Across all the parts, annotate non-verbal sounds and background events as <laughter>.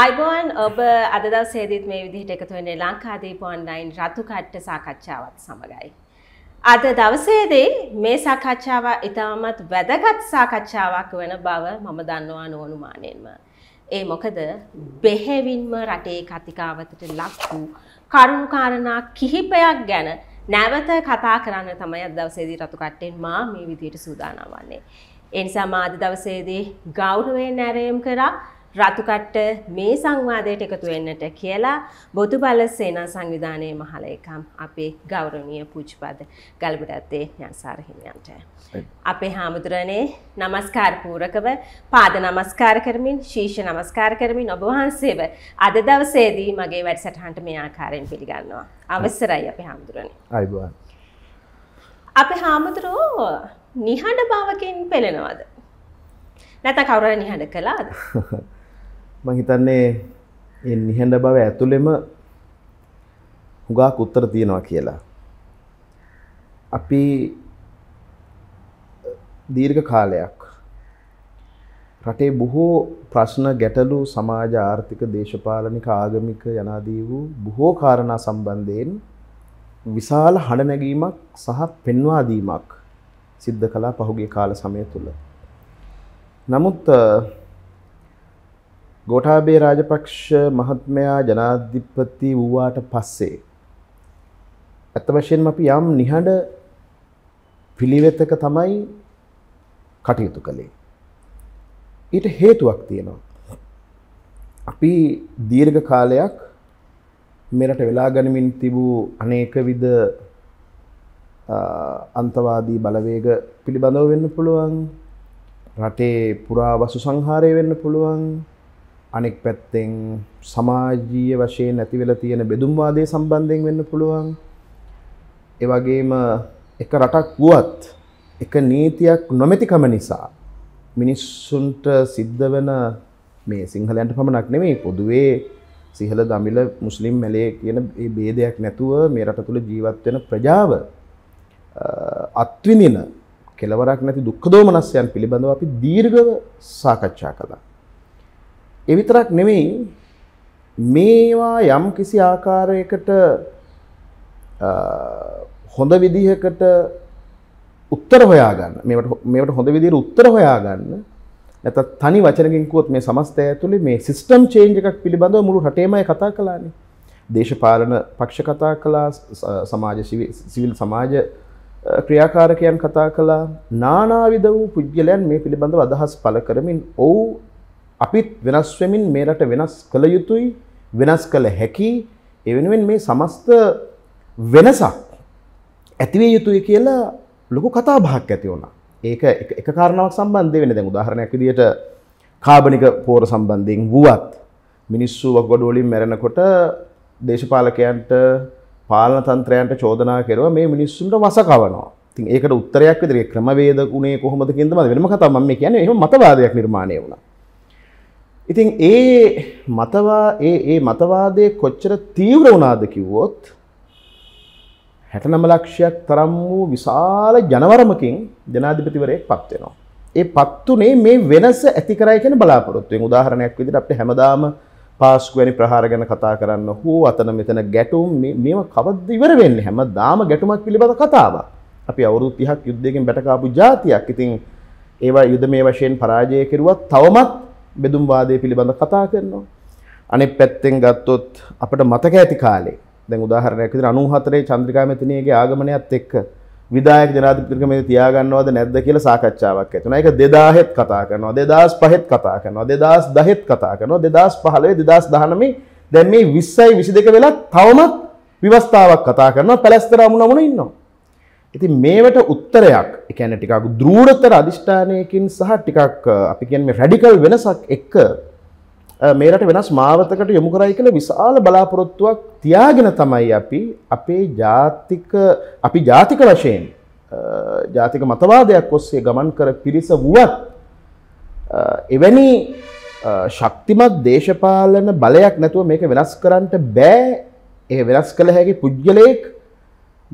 අයිබෝන් ඔබ අදද සේදත් මේ විදිහට එකතුවන්නේ ලංකාදීප ඔන්ලයින් රතු කට්ට සාකච්ඡාවත් සමඟයි. අද දවසේදේ මේ සාකච්ඡාව ඉතාමත් වැදගත් සාකච්ඡාවක් වන බව මම දන්නවා නෝනුමානයෙන්ම. ඒ මොකද බෙහෙවින්ම රටේ කතිකාවතට ලක්වූ කරුණුකාරණා කිහිපයක් ගැන නැවත කතා කරන්න තමයි අද දවසේදී රතු කට්ටෙන් මා මේ විදියට සූදානම් වන්නේ. එනිසා මා අද දවසේදී ගෞරවයෙන් නැරයම් කරා රතුකට්ට මේ සංවාදයට එකතු වෙන්නට කියලා බොතු බල සේනා සංවිධානයේ මහලේකම් අපේ ගෞරවනීය පූජ්‍යපද ගල්බඩත්තේ ඥානසාර හිමියන්ට. අපේ හාමුදුරනේ নমස්කාර පූරකව පාද নমස්කාර කරමින් ශීෂ নমස්කාර කරමින් ඔබ වහන්සේව අද දවසේදී මගේ වැඩසටහනට මේ ආකාරයෙන් පිළිගන්නවා. අවසරයි අපේ හාමුදුරනේ. අයිබෝන්. අපේ හාමුදුරෝ නිහඬ බවකින් පෙළෙනවද? නැත්නම් කවුරුහරි නිහඬ කළාද? <laughs> මහිතන්නේ නිහඬ බව ඇතුළෙම හුඟක් උත්තර තියෙනවා කියලා. අපි දීර්ඝ කාලයක් රටේ බොහෝ ප්‍රශ්න ගැටලු සමාජ ආර්ථික දේශපාලනික ආගමික යනාදී වූ බොහෝ කාරණා සම්බන්ධයෙන් විශාල හඬ නැගීමක් සහ පෙන්වා දීමක් සිද්ධ කළා පහුගිය කාල සමය තුල. නමුත් ගෝඨාභය රාජපක්ෂ මහත්මයා ජනාධිපති වූවාට පස්සේ ඇත්ත වශයෙන්ම අපි යම් නිහඬ පිළිවෙතක තමයි කටයුතු කළේ. ඊට හේතුවක් තියෙනවා. අපි දීර්ඝ කාලයක් මෙරට වෙලා ගනිමින් තිබූ අනේකවිධ අන්තවාදී බලවේග පිළිබඳව වෙන්න පුළුවන්. රටේ පුරා වසු සංහාරය වෙන්න පුළුවන්. අනෙක් පැත්තෙන් සමාජීය වශයෙන් නැතිවෙලා තියෙන බෙදුම්වාදය සම්බන්ධයෙන් වෙන්න පුළුවන් එවගේම එක රටක් වුවත් එක නීතියක් නොමැතිකම නිසා මිනිස්සුන්ට සිද්ධ වෙන මේ සිංහලයන්ට පමණක් නෙමේ පොදුවේ සිහල දමිල මුස්ලිම් මැලේ කියන බේදයක් නැතුව මේ රට තුළ ජීවත්වෙන ප්‍රජාව අත්විනින කෙලවරක් නැති දුක්කදෝමනස්යන් පිළිබඳව අපි දීර්ගව සාකච්ඡා කළා ඒ විතරක් නෙමෙයි මේවා යම් කිසි ආකාරයකට හොඳ විදිහකට උත්තර හොයාගන්න මේට මේට හොඳ විදිර උත්තර හොයාගන්න ඇත තනි වචනකින්කුවත් මේ සමස්තය ඇතුළි මේ සිිස්ටම් චේන්ජ එකක් පිළිබඳව මුළු හටේමයි කතා කලාන දේශපාලන පක්ෂ කතා කලා සමාජ සිවිල් සමාජ ක්‍රියාකාරකයන් කතා කලා නානාවිද වූ පුද්ගලයන් මේ පිළිබඳව අදහස් පල කරමින් ඔවු අපිත් වෙනස් වෙමින් මේ රට වෙනස් කළ යුතුයි වෙනස් කළ හැකි ඒ වෙනුවෙන් මේ සමස්ත වෙනසක් ඇතිවිය යුතුයි කියලා ලොකු කතා බහක් ඇති වුණා. ඒක එක කාරණාවක් සම්බන්ධ වෙන දැන් උදාහරණයක් විදිහට කාබනික පෝර සම්බන්ධයෙන් වුවත් මිනිස්සු වක්ගොඩ වලින් මැරෙනකොට දේශපාලකයන්ට පාලන තන්ත්‍රයන්ට චෝදනා කෙරුවා මේ මිනිස්සුන්ට වසකවනවා. ඉතින් ඒකට උත්තරයක් විදිහට ක්‍රමවේද උනේ කොහොමද කියන දේ මම වෙනම කතාවක් මම කියන්නේ එහෙම මතවාදයක් නිර්මාණය වුණා. ඉතින් ඒ මතවා ඒ ඒ මතවාදය කොච්චර තීව්‍ර වුණාද කිව්වොත් හැටනම ලක්ෂයක් තරම් වූ විශාල ජනවරමකින් ජනාධිපතිවරයෙක් පත්වෙනවා. ඒ පත්තුනේ මේ වෙනස ඇතිකරයි කියන බලාපොරොත්තුවෙන් උදාහරණයක් විදිහට අපිට හැමදාම පාස්කු වැනි ප්‍රහාර ගැන කතා කරන්න හෝ අතන මෙතන ගැටුම් මේව කවද්ද ඉවර වෙන්නේ හැමදාම ගැටුමක් පිළිබඳ කතාවක්. අපි අවුරුදු 30ක් යුද්ධයෙන් බැටකාපු ජාතියක්. ඉතින් ඒවා යුද මේ වශයෙන් පරාජය කෙරුවත් තවමත් බෙදුම්වාදය පිළිබඳ කතා කරනවා. අනෙ පැත්තෙන් ගත්තොත් අපට මතක ඇති කාලේ දැන් උදාහරණයක් විදිහට 94 චන්ද්‍රිකා මෙතිනියගේ ආගමනයත් එක්ක විධායක ජනාධිපතිතුමා තියාගන්නවද නැද්ද කියලා සාකච්ඡාවක් ඇති වුණා. ඒක 2000ත් කතා කරනවා, 2005ත් කතා කරනවා, 2010ත් කතා කරනවා, 2015 2019 දැන් මේ 20යි 22 වෙලා තවමත් විවස්ථාවක් කතා කරනවා. පැලස්තර අමුණමුණ ඉන්නවා. ඉතින් මේවට උත්තරයක් එකන ටිකක් දෘඩතර අධිෂ්ඨානයකින් සහ ටිකක් අපි කියන්නේ රැඩිකල් වෙනසක් එක්ක මේ රට වෙනස් මාවතකට යොමු කරයි කියලා විශාල බලාපොරොත්තුවක් තියාගෙන තමයි අපි අපේ ජාතික අපි ජාතික වශයෙන් ජාතික මතවාදයක් ඔස්සේ ගමන් කර පිරිස වුවත් එවැනි ශක්තිමත් දේශපාලන බලයක් නැතුව මේක වෙනස් කරන්නට බෑ ඒ වෙනස් කළ හැකි පුද්ගලයෙක්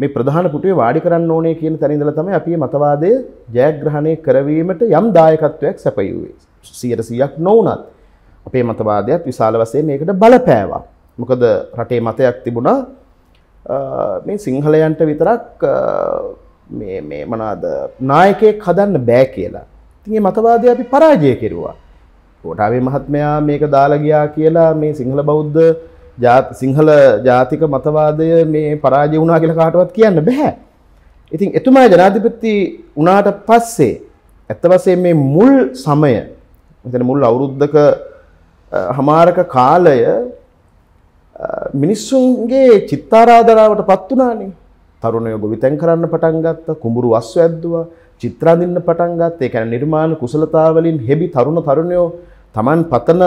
මේ ප්‍රධාන පුටුවේ වාඩි කරන්න ඕනේ කියන තැන ඉඳලා තමයි අපි මේ මතවාදය ජයග්‍රහණය කරවීමට යම් දායකත්වයක් සැපයුවේ. 100%ක් නොවුණත් අපේ මතවාදයත් විශාල වශයෙන් ඒකට බලපෑවා. මොකද රටේ මතයක් තිබුණා මේ සිංහලයන්ට විතරක් මේ මේ මොනවාද නායකයෙක් හදන්න බෑ කියලා. ඉතින් මේ මතවාදය අපි පරාජය කෙරුවා. කොටාවේ මහත්මයා මේක දාලා ගියා කියලා මේ සිංහල බෞද්ධ සිංහල ජාතික මතවාදය මේ පරාජය වුණා කියලා කාටවත් කියන්න බෑ. ඉතින් එතුමා ජනාධිපති වුණාට පස්සේ ඇත්ත වශයෙන් මේ මුල් සමය මෙතන මුල් අවුරුද්දක හමාරක කාලය මිනිස්සුන්ගේ චිත්තාරාධනාවටපත් වුණානේ. තරුණයෝ ගොවිතැන් කරන්න පටන් ගත්තා, කුඹුරු අස්වැද්දුවා, චිත්‍ර අඳින්න පටන් ගත්තා. ඒ කියන්නේ නිර්මාණ කුසලතාවලින් හෙබි තරුණ තරුණයෝ තමන් පතන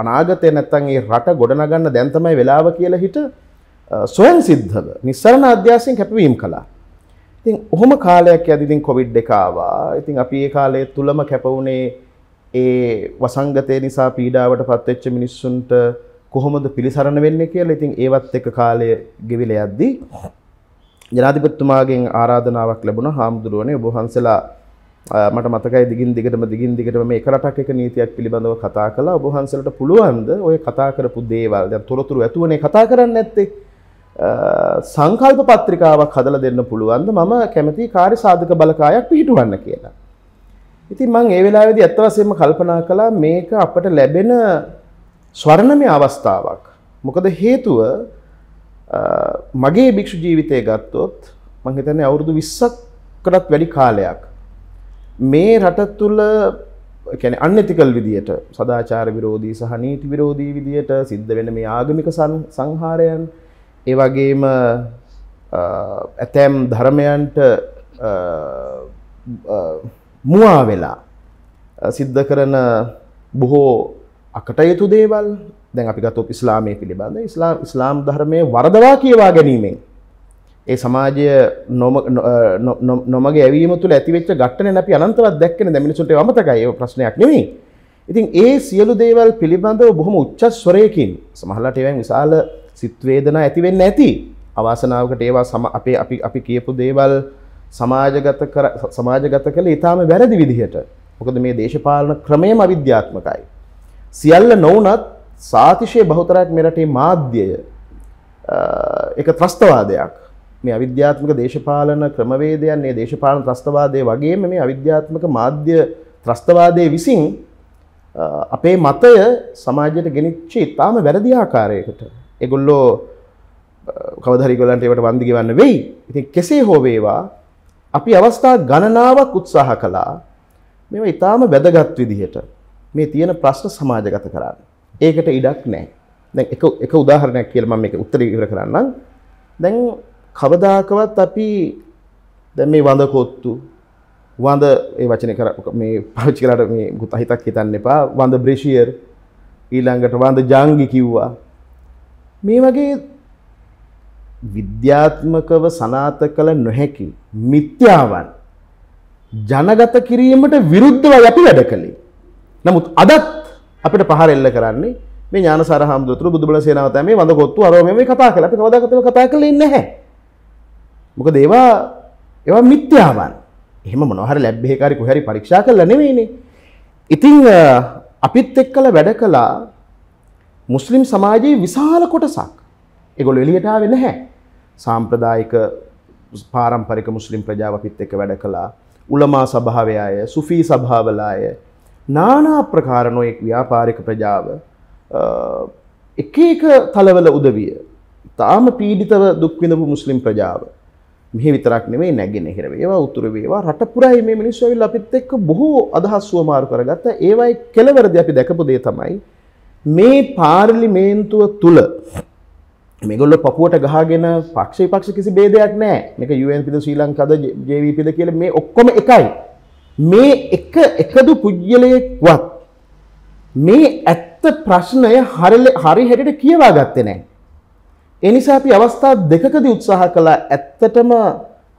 අනාගතය නැත්තන් ඒ රට ගොඩනගන්න දැන්තමයි වෙලාව කියලා හිට සොයන් සිද්ධව නිස්සරණ අධ්‍යාසින් කැපවීම් කලා ඉතින් ඔහොම කාලයක් ඇදිදිින් කොවිඩ් එකවා ඉතින් අපි ඒ කාලේ තුළම කැපවුණේ ඒ වසංගතය නිසා පීඩාවට පත්වෙච්ච මිනිස්සුන්ට කොහොමද පිළිසරණ වෙන්න කියලා ඉතින් ඒවත් එක කාලය ගෙවිල යද්දී ජනාධිපත්තුමාගෙන් ආරාධනාවක් ලැබුණ හාමුදුරුවනේ ඔබහන්සලා මට මතකයි දිගින් දිගටම දිගින් දිගටම මේ කරටක් එක නීතියක් පිළිබඳව කතා කළා ඔබ වහන්සේලට පුළුවන්ද ඔය කතා කරපු දේවල් දැන් තොරතුරු ඇතුවනේ කතා කරන්නේ නැත්තේ සංකල්ප පත්‍රිකාවක් හදලා දෙන්න පුළුවන්ද මම කැමති කාර්ය සාධක බලකායක් පිහිටුවන්න කියලා. ඉතින් මං ඒ වෙලාවේදී ඇත්ත වශයෙන්ම කල්පනා කළා මේක අපට ලැබෙන ස්වර්ණමය අවස්ථාවක්. මොකද හේතුව මගේ භික්ෂු ජීවිතය ගත්තොත් මං හිතන්නේ අවුරුදු 20කටත් වැඩි කාලයක් මේ රට තුළ කැන අන්නතිකල් විදියට සදාචාර විරෝධී සහ නීති විරෝධී විදියට සිද්ධ වෙන මේ ආගමික සංහාරයන් ඒවගේම ඇතැම් ධර්මයන්ට මුවා වෙලා සිද්ධ කරන බොහෝ අකටයුතු දේවල් දැන් අපි ගතොත් ඉස්ලාමය පිළිබඳ ඉස්ලාම් ධර්මය වරදවා කියවා ගැනීමෙන් ඒ සමාජය නොමගේ ඇවීම තුළ ඇතිවෙච් ගටන අපි අනන්තවත් දැක්කන දැමිනිසුට අමතකයි ප්‍රශ්නයක් නෙමේ ඉතින් ඒ සියලු දේවල් පිළිබඳව බොහොම උච්චස්වරයකින් සමහලට එවන් විශාල සිත්වේදන ඇතිවෙන්න ඇති අවාසනාවකට ඒවා සම අපේ අපි අපි කියපු දේවල් සමාජගත කර සමාජගත කළ ඉතාම වැරදි විදිහට මොකද මේ දේශපාලන ක්‍රමයම අවිද්‍යාත්මකයි. සියල්ල නොවනත් සාතිශය බහුතරයක් මෙරටේ මාධ්‍යය එක ත්‍රස්තවාදයක් මේ අවිද්‍යාත්මක දේශපාලන ක්‍රමවේදයන් මේ දේශපාලන ත්‍රස්තවාදය වගේම මේ අවිද්‍යාත්මක මාධ්‍ය ත්‍රස්තවාදයේ විසින් අපේ මතය සමාජයට ගෙනිච්ච ඉතාම වැරදි ආකාරයකට ඒගොල්ලෝ කවදරි ගොලන්ට ඒවට වන්දි ගෙවන්න වෙයි. ඉතින් කෙසේ හෝ වේවා අපි අවස්ථා ගණනාවක් උත්සාහ කළා මේවා ඊටාම වැදගත් විදිහට මේ තියෙන ප්‍රශ්න සමාජගත කරන්න. ඒකට ඉඩක් නැහැ. දැන් එක එක උදාහරණයක් කියලා මම මේක උත්තර ඉවර කරන්නම්. දැන් කවදාකවත් අපි දැන් මේ වඳ කොත්තු වඳ ඒ වචනේ කර මේ පාවිච්චි කළාට මේ හිතක් හිතන්න එපා වඳ බ්‍රෙෂියර් ඊළඟට වඳ ජාංගි කිව්වා මේ වගේ විද්‍යාත්මකව සනාත කළ නොහැකි මිත්‍යාවන් ජනගත කිරීමට විරුද්ධව අපි වැඩ කළේ. නමුත් අදත් අපිට පහර එල්ල කරන්නේ මේ ඥානසාර හාමුදුරුවෝ බුදුබල සේනාවතම මේ වඳ කොත්තු අරෝ මේ කතා කළා. අපි කවදාකවත් කතා කළේ නැහැ. මොක දේවා ඒවා මිත්‍යාවන් එහෙම මොනොහර ලැබ්බේකාරි කොහැරි පරීක්ෂා කරලා නෙවෙයිනේ. ඉතිං අපිත් එක් කළ වැඩ කලා මුස්ලිම් සමාජයේ විශාල කොටසක් එගොල් එලියටාව නැහැ. සාම්ප්‍රදායික පාරම්පරික මුස්ලිම් ප්‍රජාව පිත් එක්ක වැඩ කලා උළමා සභාවය අය සුෆී සභාවලාය නානා ප්‍රකාරණොයෙක් ව්‍යාපාරික ප්‍රජාව එක එක තලවල උදවිය තාම පීඩිතව දුක්විඳපු මුස්ලිම් ප්‍රජාව මෙහි විතරක් නෙමේ නැගෙනහිර වේවා උතුර වේවා රට පුරායි මේ මිනිස්සු ඇවිල්ලා අපිත් එක්ක බොහෝ අදහස් වමාරු කරගත්ත ඒවයි කෙලවරදී අපි දැකපු දේ තමයි මේ පාර්ලිමේන්තුව තුල මේගොල්ලෝ පපුවට ගහගෙන පක්ෂ විපක්ෂ කිසි ભેදයක් නැහැ මේක UNPද ශ්‍රී ලංකාවද JVPද කියලා මේ ඔක්කොම එකයි මේ එක එකදු පුජ්‍යලයක්වත් මේ ඇත්ත ප්‍රශ්නය හරි හරි හැටියට කියවා ගත්තේ නැහැ ඒ නිසා අපි අවස්ථා දෙකකදී උත්සාහ කළා ඇත්තටම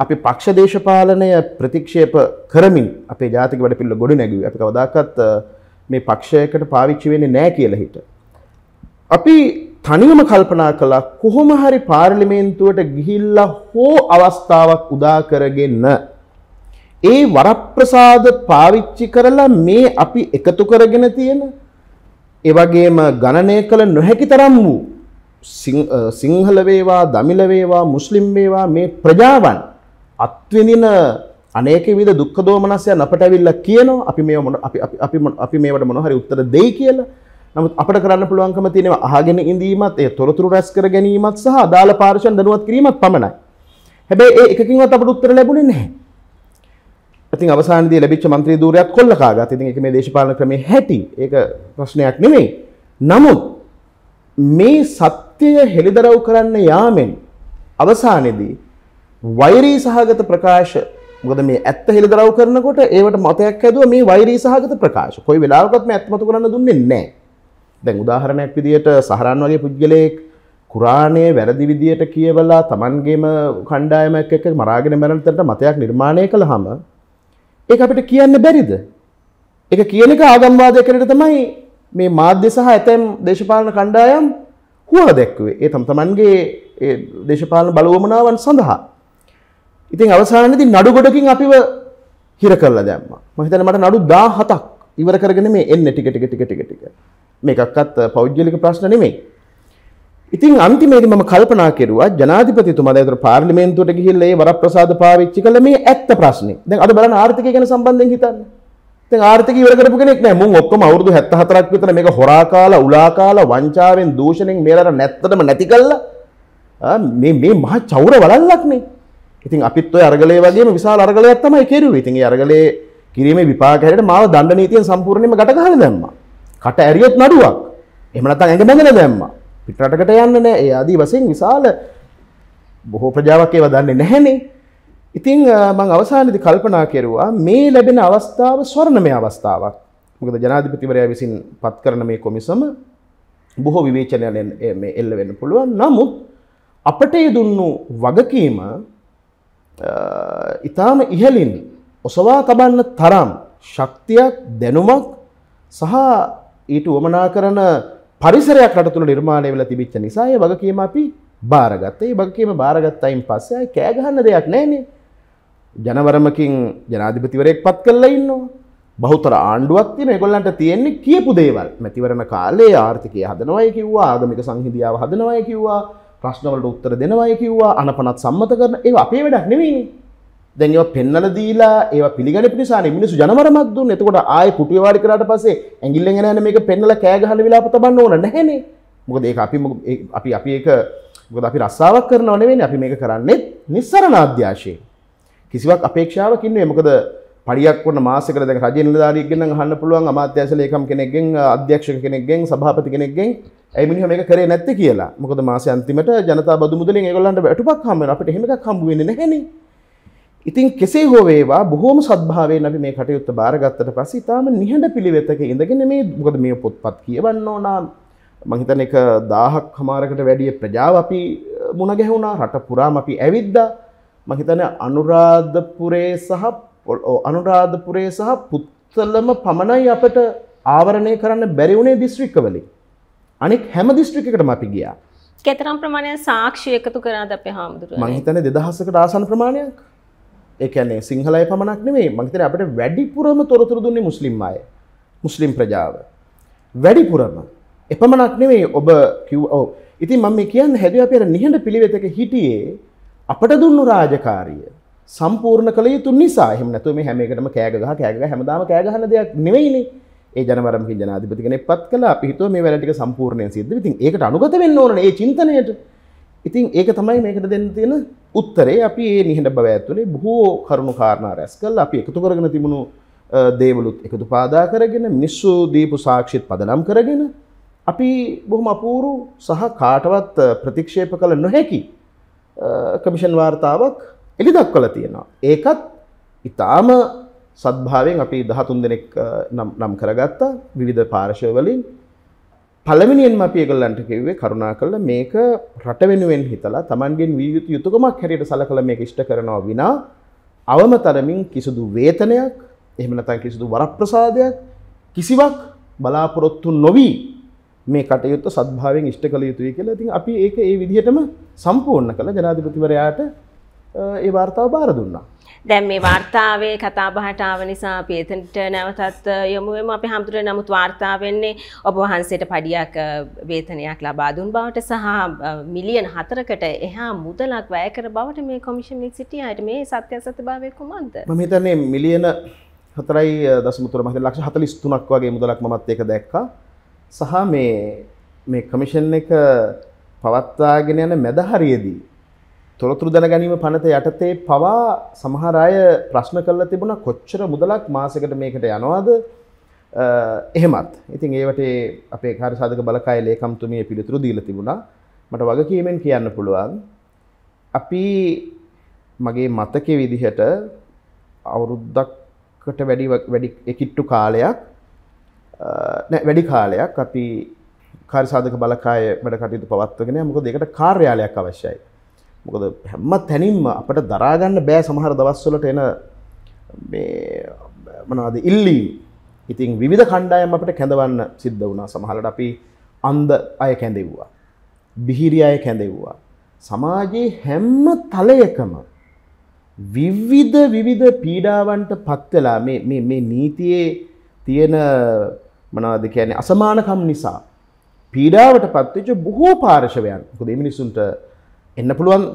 අපි පක්ෂ දේශපාලනය ප්‍රතික්ෂේප කරමින් අපේ ජාතික වැඩපිළිවෙල ගොඩ නැගුවේ. අපි කවදාකවත් මේ පක්ෂයකට පාවිච්චි වෙන්නේ නැහැ කියලා හිට. අපි තනියම කල්පනා කළා කොහොම හරි පාර්ලිමේන්තුවට ගිහිල්ලා හෝ අවස්ථාවක් උදා කරගෙන ඒ වරප්‍රසාද පාවිච්චි කරලා මේ අපි එකතු කරගෙන තියෙන ඒ වගේම ගණනය කළ නොහැකි තරම් වූ සිංහල වේවා දමිළ වේවා මුස්ලිම් වේවා මේ ප්‍රජාවන් අත්විඳින අනේක විද දුක්ඛ දෝමනස්යන් අපට ඇවිල්ලා කියනවා අපි මේ මොන අපි අපි අපි මේවට මොන හරි උත්තර දෙයි කියලා. නමුත් අපට කරන්න පුළුවන්කම තියෙනවා අහගෙන ඉඳීමත් ඒ තොරතුරු රැස් කර ගැනීමත් සහ අදාළ පාර්ශ්වයන් දැනුවත් කිරීමත් පමණයි. හැබැයි ඒ එකකින්වත් අපට උත්තර ලැබුණේ නැහැ. ඉතින් අවසානයේදී ලැබිච්ච മന്ത്രി ධූරයත් කොල්ල කාගත්. ඉතින් ඒක මේ දේශපාලන ක්‍රමයේ හැටි. ඒක ප්‍රශ්නයක් නෙමෙයි. නමුත් මේ සත්‍යය හෙළිදරව් කරන්න යාමෙන් අවසානයේදී වෛරී සහගත ප්‍රකාශ මොකද මේ ඇත්ත හෙළිදරව් කරනකොට ඒවට මතයක් හැදුවා මේ වෛරී සහගත ප්‍රකාශ. කොයි වෙලාවකවත් මේ ඇත්මතු කරන්න දුන්නේ නැහැ. දැන් උදාහරණයක් විදියට සහරන් වගේ පුද්ගලයෙක් කුරාණයේ වැරදි විදියට කියවලා Tamangeම කණ්ඩායමක් එක්ක මරාගෙන මරන තැනට මතයක් නිර්මාණය කළාම ඒක අපිට කියන්න බැරිද? ඒක කියන එක ආගම්වාදයකට තමයි මේ මාධ්‍ය සහ ඇතැම් දේශපාලන කණ්ඩායම් හුවල දැක්වේ ඒ තම තමන්ගේ දේශපාලන බලුවමනාවන් සඳහා. ඉතින් අවසානති නඩු ගොඩකින් අපිව හිර කරල දැම්ම මහිතන මට නඩු දා හතක් ඉවර කරගෙන මේ එන්න ටිකටික ටික ටික ටික මේකක්ත් පෞද්ගලික ප්‍රශ්න නෙමේ. ඉතින් අන්තිමේද ම කල්පනා කෙරවා ජනාධිපතිතු මදතර පාර්ලිමේන්තුවට ගිහිල්ලේ වර ප්‍රසාධ පාවිච්චි කළ මේ ඇත්ත ප්‍රශ්නය දැන් අද බලන ආර්ථක ගැන සම්බන්ධය හිතන්න ආර්ථක ඉවර කරපු කෙනෙක් නෑ මුන් ඔක්කොම අවුරුදු 74ක් විතර මේක හොරා කාලා උලා කාලා වංචාවෙන් දූෂණයෙන් මෙලර නැත්තටම නැති කළා මේ මේ මහා චෞර වලල්ලක්නේ ඉතින් අපිත් ඔය අරගලේ වගේම විශාල අරගලයක් තමයි කෙරුවේ ඉතින් ඒ අරගලේ කිරීමේ විපාක හැටියට මාව දණ්ඩ නීතියෙන් සම්පූර්ණයෙන්ම ගැට ගහලා දැම්මා කට ඇරියොත් නඩුවක් එහෙම නැත්නම් ඇඟ බැඳලා දැම්මා පිටරටකට යන්න නෑ ඒ ආදී වශයෙන් විශාල බොහෝ ප්‍රජාවක් ඒව දන්නේ නැහනේ ඉතිං මං අවසානදි කල්පනා කෙරුවා මේ ලැබෙන අවස්ථාව ස්වර්ණමය අවස්ථාවක් මොකද ජනාධිපතිවරයා විසින් පත් කරන මේ කොමිසම බොහෝ විවේචනයන් එල්ල වෙන්න පුළුවන් නමුත් අපට දුන්නු වගකීම ඉතාම ඉහලින් ඔසවා තබන්න තරම් ශක්තියක් දැනුමක් සහ ඊට උවමනා කරන පරිසරයක් රටතුළ නිර්මාණය වෙලා තිබිච්ච නිසා ඒ වගකීම අපි බාරගත්තේ වගකීම බාරගත්තයින් පස්සේ කෑගහන්න දෙයක් නෑනේ ජනවරමකින් ජනාධිපතිවරයෙක් පත් කරලා ඉන්නවා. බහුතර ආණ්ඩුවක් තියෙන ඒගොල්ලන්ට තියෙන්නේ කියපු දේවල්. මැතිවරණ කාලේ ආර්ථිකය හදනවයි කිව්වා, ආගමික සංහිඳියාව හදනවයි කිව්වා, ප්‍රශ්නවලට උත්තර දෙනවයි කිව්වා, අනපනත් සම්මත කරන ඒවා අපේ වැඩක් නෙවෙයිනේ. දැන් ඒවා පෙන්නලා දීලා ඒවා පිළිගැනපු නිසානේ මිනිස්සු ජනවරමක් දුන්නේ. එතකොට ආයේ පුටුවේ වාඩි කරාට පස්සේ ඇඟිල්ලෙන් එන මේක පෙන්නලා කෑ ගහන විලාප තබන්න ඕන නැහැනේ. මොකද ඒක අපි අපි අපි ඒක මොකද අපි රස්සාවක් කරනව නෙවෙයිනේ අපි මේක කරන්නේ නිස්සරණ අධ්‍යාශයෙන්. කිසිවක් අපේක්ෂාවක් ඉන්නේ මොකද පඩියක් වන මාසකට දැන් රජ නිලධාරියෙක්ගෙන් අහන්න පුළුවන් අමාත්‍යාංශ ලේකම් කෙනෙක්ගෙන් අධ්‍යක්ෂක කෙනෙක්ගෙන් සභාපති කෙනෙක්ගෙන් ඇයි මිනිහා මේක කරේ නැත්තේ කියලා. මොකද මාසේ අන්තිමට ජනතා බදු මුදලෙන් ඒගොල්ලන්ට වැටුපක් හම්බ වෙනවා. අපිට එහෙම එකක් හම්බ වෙන්නේ නැහෙනේ. ඉතින් කෙසේ හෝ වේවා බොහෝම සද්භාවයෙන් අපි මේ කටයුත්ත බාරගත්තට පස්සේ ඊටාම නිහඬ පිළිවෙතක ඉඳගෙන මේ මොකද මේ පොත්පත් කියවන්න ඕනා මං හිතන්නේ 1000ක් හමාරකට වැඩි ප්‍රජාව අපි මුණ ගැහුණා රට පුරාම අපි ඇවිද්දා මහිතන අනුරාධපුරේ සහ අනුරාධපුරේ සහ පුත්තලම පමණයි අපට ආවරණය කරන්න බැරිවුණේ දිස්ත්‍රික්කවලින් අනෙක් හැම දිස්ත්‍රිකටම අපි ගියා කෙතරම් ප්‍රමාණය සාක්ෂි එකතු කරාද අපේ හාමුදුරුවෝ මං හිතන්නේ 2000කට ආසන්න ප්‍රමාණයක් ඒ කියන්නේ සිංහලය පමණක් නෙමෙයි මං හිතන්නේ අපිට වැඩිපුරම තොරතුරු දුන්නේ මුස්ලිම් අය මුස්ලිම් ප්‍රජාව වැඩිපුරම එපමණක් නෙමෙයි ඔබ කිව් ඔව් ඉතින් මම මේ කියන්න හැදුවේ අපි අර නිහඬ පිළිවෙතක හිටියේ අපට දුන්නු රාජකාරිය සම්පූර්ණ කළ යුතු නිසා එහෙම නැතුව මේ හැම එකටම කෑග ගහ කෑග හැමදාම කෑ ගහන දෙයක් නෙවෙයිනේ ඒ ජනවරමකින් ජනාධිපති කෙනෙක් පත් කළා අපි හිතුවා මේ වැඩ ටික සම්පූර්ණයෙන් සිද්ධ වෙයි. ඉතින් ඒකට අනුගත වෙන්න ඕනනේ මේ චින්තනයට. ඉතින් ඒක තමයි මේකට දෙන්න තියෙන උත්තරේ. අපි මේ නිහඬ බව ඇතුලේ බොහෝ කරුණු කාරණා රැස් කළා. අපි එකතු කරගෙන තිබුණු දේවලුත් එකතු පාදා කරගෙන මිනිස්සු දීපු සාක්ෂිත් පදනම් කරගෙන අපි බොහොම අපූරු සහ කාටවත් ප්‍රතික්ෂේප කළ නොහැකි කමිෂන් වාර්තාවක් එලි දක්වල තියෙනවා. ඒකත් ඉතාම සත්භාවෙන් අපි දහතුන් දෙනෙක් නම් කරගත්තා විවිධ පාර්ශවලින් පළමිනියෙන් අපි ඒගොල්ලන්ට කිව්වේ කරුණා කළා මේක රට වෙනුවෙන් හිතලා Tamangen විය යුතු යුතුයකමක් හැටියට සලකලා මේක ඉෂ්ට කරනවා විනා අවම තරමින් කිසිදු වේතනයක් එහෙම නැත්නම් කිසිදු වරප්‍රසාදයක් කිසිවක් බලාපොරොත්තු නොවි මේ කටයුත්ත සද්භාවෙන් ඉෂ්ට කළ යුතුයි කියලා ඉතින් අපි ඒක ඒ විදිහටම සම්පූර්ණ කළ ජනාධිපතිවරයාට ඒ වාර්තාව බාර දුන්නා. දැන් මේ වාර්තාවේ කතා බහට ආව නිසා අපි එතනට නැවතත් යමු වෙමු. අපි හැමතුරේ නමුත් වාර්තා වෙන්නේ ඔබ වහන්සේට පඩියක් වේතනයක් ලබා දුන් බවට සහ මිලියන 4කට එහා මුදලක් වැය කර බවට මේ කොමිෂන් එක සිටියාට මේ සත්‍යසත්‍යභාවය කොහොමද? මම හිතන්නේ මිලියන 4.3 මහිත ලක්ෂ 43ක් වගේ මුදලක් මමත් ඒක දැක්කා. සහ මේ මේ කමිෂන් එක පවත්වාගෙන යන මැදහරියේදී තොරතුරු දැනගැනීම පනත යටතේ පවා සමහර අය ප්‍රශ්න කරලා තිබුණා කොච්චර මුදලක් මාසෙකට මේකට යනවාද එහෙමත් ඉතින් ඒවට අපේ කාර්ය සාධක බලකාය ලේකම්තුමිය පිළිතුරු දීලා තිබුණා මට වගකීමෙන් කියන්න පුළුවන් අපි මගේ මතකයේ විදිහට අවුරුද්දකට වැඩි වැඩි එකිට්ටු කාලයක් වැඩි කාලයක් අපි කාරිසාධක බලකාය වැඩ කටයුතු පවත්වගෙන මොක දෙකට කාර්යාලයක් අවශ්‍යයි. මොකද හැම්ම තැනින්ම අපට දරාගන්න බෑ සමහර දවස්වලට එන මනවාද ඉල්ලී ඉතින් විධ කණ්ඩායම් අපට කැඳවන්න සිද්ධ වුණා සමහලට අපි අන්ද අය කැඳෙව්වා. බිහිරි අය කැඳෙව්වා. සමාජයේ හැම්ම තලයකම විවිධ විවිධ පීඩාවන්ට පත්වෙලා මේ නීතියේ තියෙන මොනවද කියන්නේ අසමානකම් නිසා පීඩාවට පත්වෙච්ච බොහෝ පාර්ශවයන්. මොකද මේ මිනිසුන්ට එන්න පුළුවන්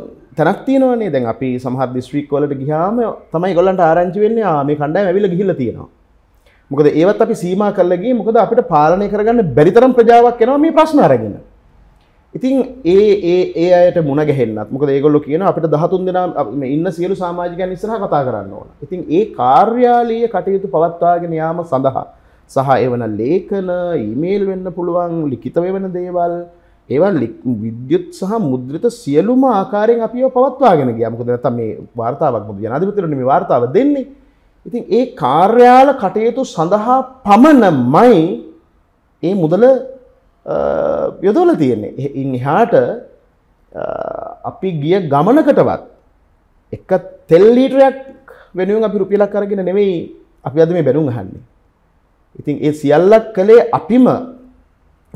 තැනක් තියෙනවනේ. දැන් අපි සමහර දිස්ත්‍රික් වලට ගියාම තමයි ඒගොල්ලන්ට ආරංචි වෙන්නේ ආ මේ කණ්ඩායම ඇවිල්ලා ගිහිල්ලා තියෙනවා. මොකද ඒවත් අපි සීමා කරලා ගියේ මොකද අපිට පාලනය කරගන්න බැරි තරම් ප්‍රජාවක් එනවා මේ ප්‍රශ්න අරගෙන. ඉතින් ඒ ඒ ඒ අයට මුණ ගැහෙන්නත් මොකද ඒගොල්ලෝ කියන අපිට 13 දෙනා මේ ඉන්න සියලු සමාජිකයන් ඉස්සරහා කතා කරන්න ඕන. ඉතින් ඒ කාර්යාලීය කටයුතු පවත්වාගෙන යාම සඳහා සහ එවන ලේඛන ඊමේල් වෙන්න පුළුවන් ලිඛිත වෙන දේවල් ඒවා විද්‍යුත් සහ මුද්‍රිත සියලුම ආකාරයෙන් අපිව පවත්වාගෙන ගියා. මොකද නැත්තම් මේ වார்த்தාවක් මොකද ජනාධිපතිතුමනි මේ වார்த்தාව දෙන්නේ. ඉතින් ඒ කාර්යාල කටයුතු සඳහා පමණමයි මේ මුදල යොදවලා තියෙන්නේ. ඉන් එහාට අපි ගිය ගමනකටවත් එක තෙල් ලීටරයක් වෙනුවෙන් අපි රුපියලක් අරගෙන නෙමෙයි අපි අද මේ බැනුම් අහන්නේ. ඉතින් ඒ සියල්ලක් කළේ අපිම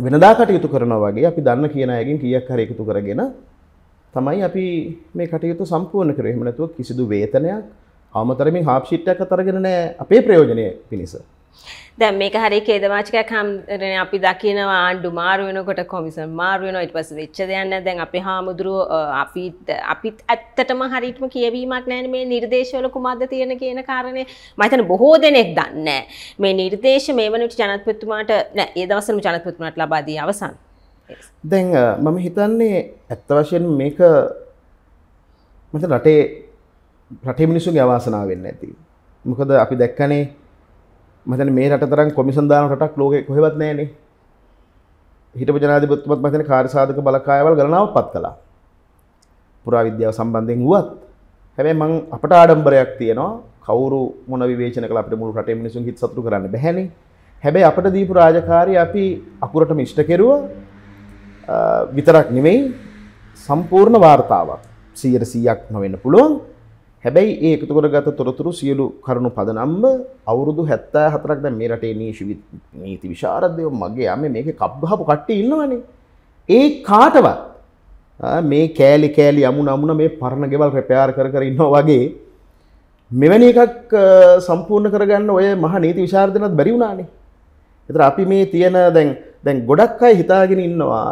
වෙනදා කටයුතු කරනවා වගේ අපි දන්න කියන අයගෙන් කීයක් හරි එකතු කරගෙන තමයි අපි මේ කටයුතු සම්පූර්ණ කරේ. එහෙම නැතුව කිසිදු වේතනයක් ආමතරමින් හාෆ් ෂීට් එකක් අතරගෙන නෑ අපේ ප්‍රයෝජනය පිණිස. දැන් මේක හරි ඛේදවාචකයක් හැම්රනේ අපි දකිනවා ආණ්ඩු මාරු වෙනකොට කොමිසම් මාරු වෙනවා ඊට පස්සේ වෙච්ච දෙයක් නැහැ දැන් අපි හාමුදුරුව අපි අපිත් ඇත්තටම හරියටම කියවීමක් නැහැ මේ නිර්දේශවල කුමක්ද තියෙන කියන කාරණේ මම හිතන්නේ බොහෝ දෙනෙක් දන්නේ මේ නිර්දේශ මේ වෙනුවට ජනාධිපතිතුමාට නෑ ඒ දවස්වලම ජනාධිපතිතුමාට ලබා දී අවසන් දැන් මම හිතන්නේ ඇත්ත වශයෙන් මේක මත රටේ රටේ මිනිස්සුගේ අවාසනාව වෙන්න ඇති මොකද අපි දැක්කනේ මතන මේ රට තරම් කොමිසන්දාන රටක් ලෝක කොහෙවත් නෑනේ හිට ජනාධිපත්තුමත් මතන කාරිසාධක බලකායවල් ගලනාව පත් කළා පුරාවිද්‍යාව සම්බන්ධයෙන් වුවත් හැබැයි මං අපට ආඩම්බරයක් තියෙනවා කවුරු මොන විවේචන කළ අපට මුළු රටේ මිනිසුන් හිත සතුටු කරන්න බැහැනේ හැබැයි අපට දීපු රාජකාරී අපි අකුරටම ඉෂ්ට කෙරුවා විතරක් නෙමෙයි සම්පූර්ණ වාර්තාවක් 100ක් නොවෙන්න පුළුවන් හැබැයි ඒ එකතු කරගත තොරතුරු සියලු කරුණු පදනම්ම අවුරුදු 74ක් දැන් මේ රටේ නීති නීති විශාරදයෝ මගේ යන්නේ මේකේ කබ්බහපු කට්ටිය ඉන්නවනේ. ඒ කාටවත් මේ කෑලි කෑලි අමුණ අමුණ මේ පරණ ගෙවල් රිපෙයාර් කර කර ඉන්නවා වගේ මෙවැනි එකක් සම්පූර්ණ කරගන්න ඔය මහ නීති විශාරදනත් බැරි වුණානේ. ඒතර අපි මේ තියෙන දැන් දැන් ගොඩක් අය හිතාගෙන ඉන්නවා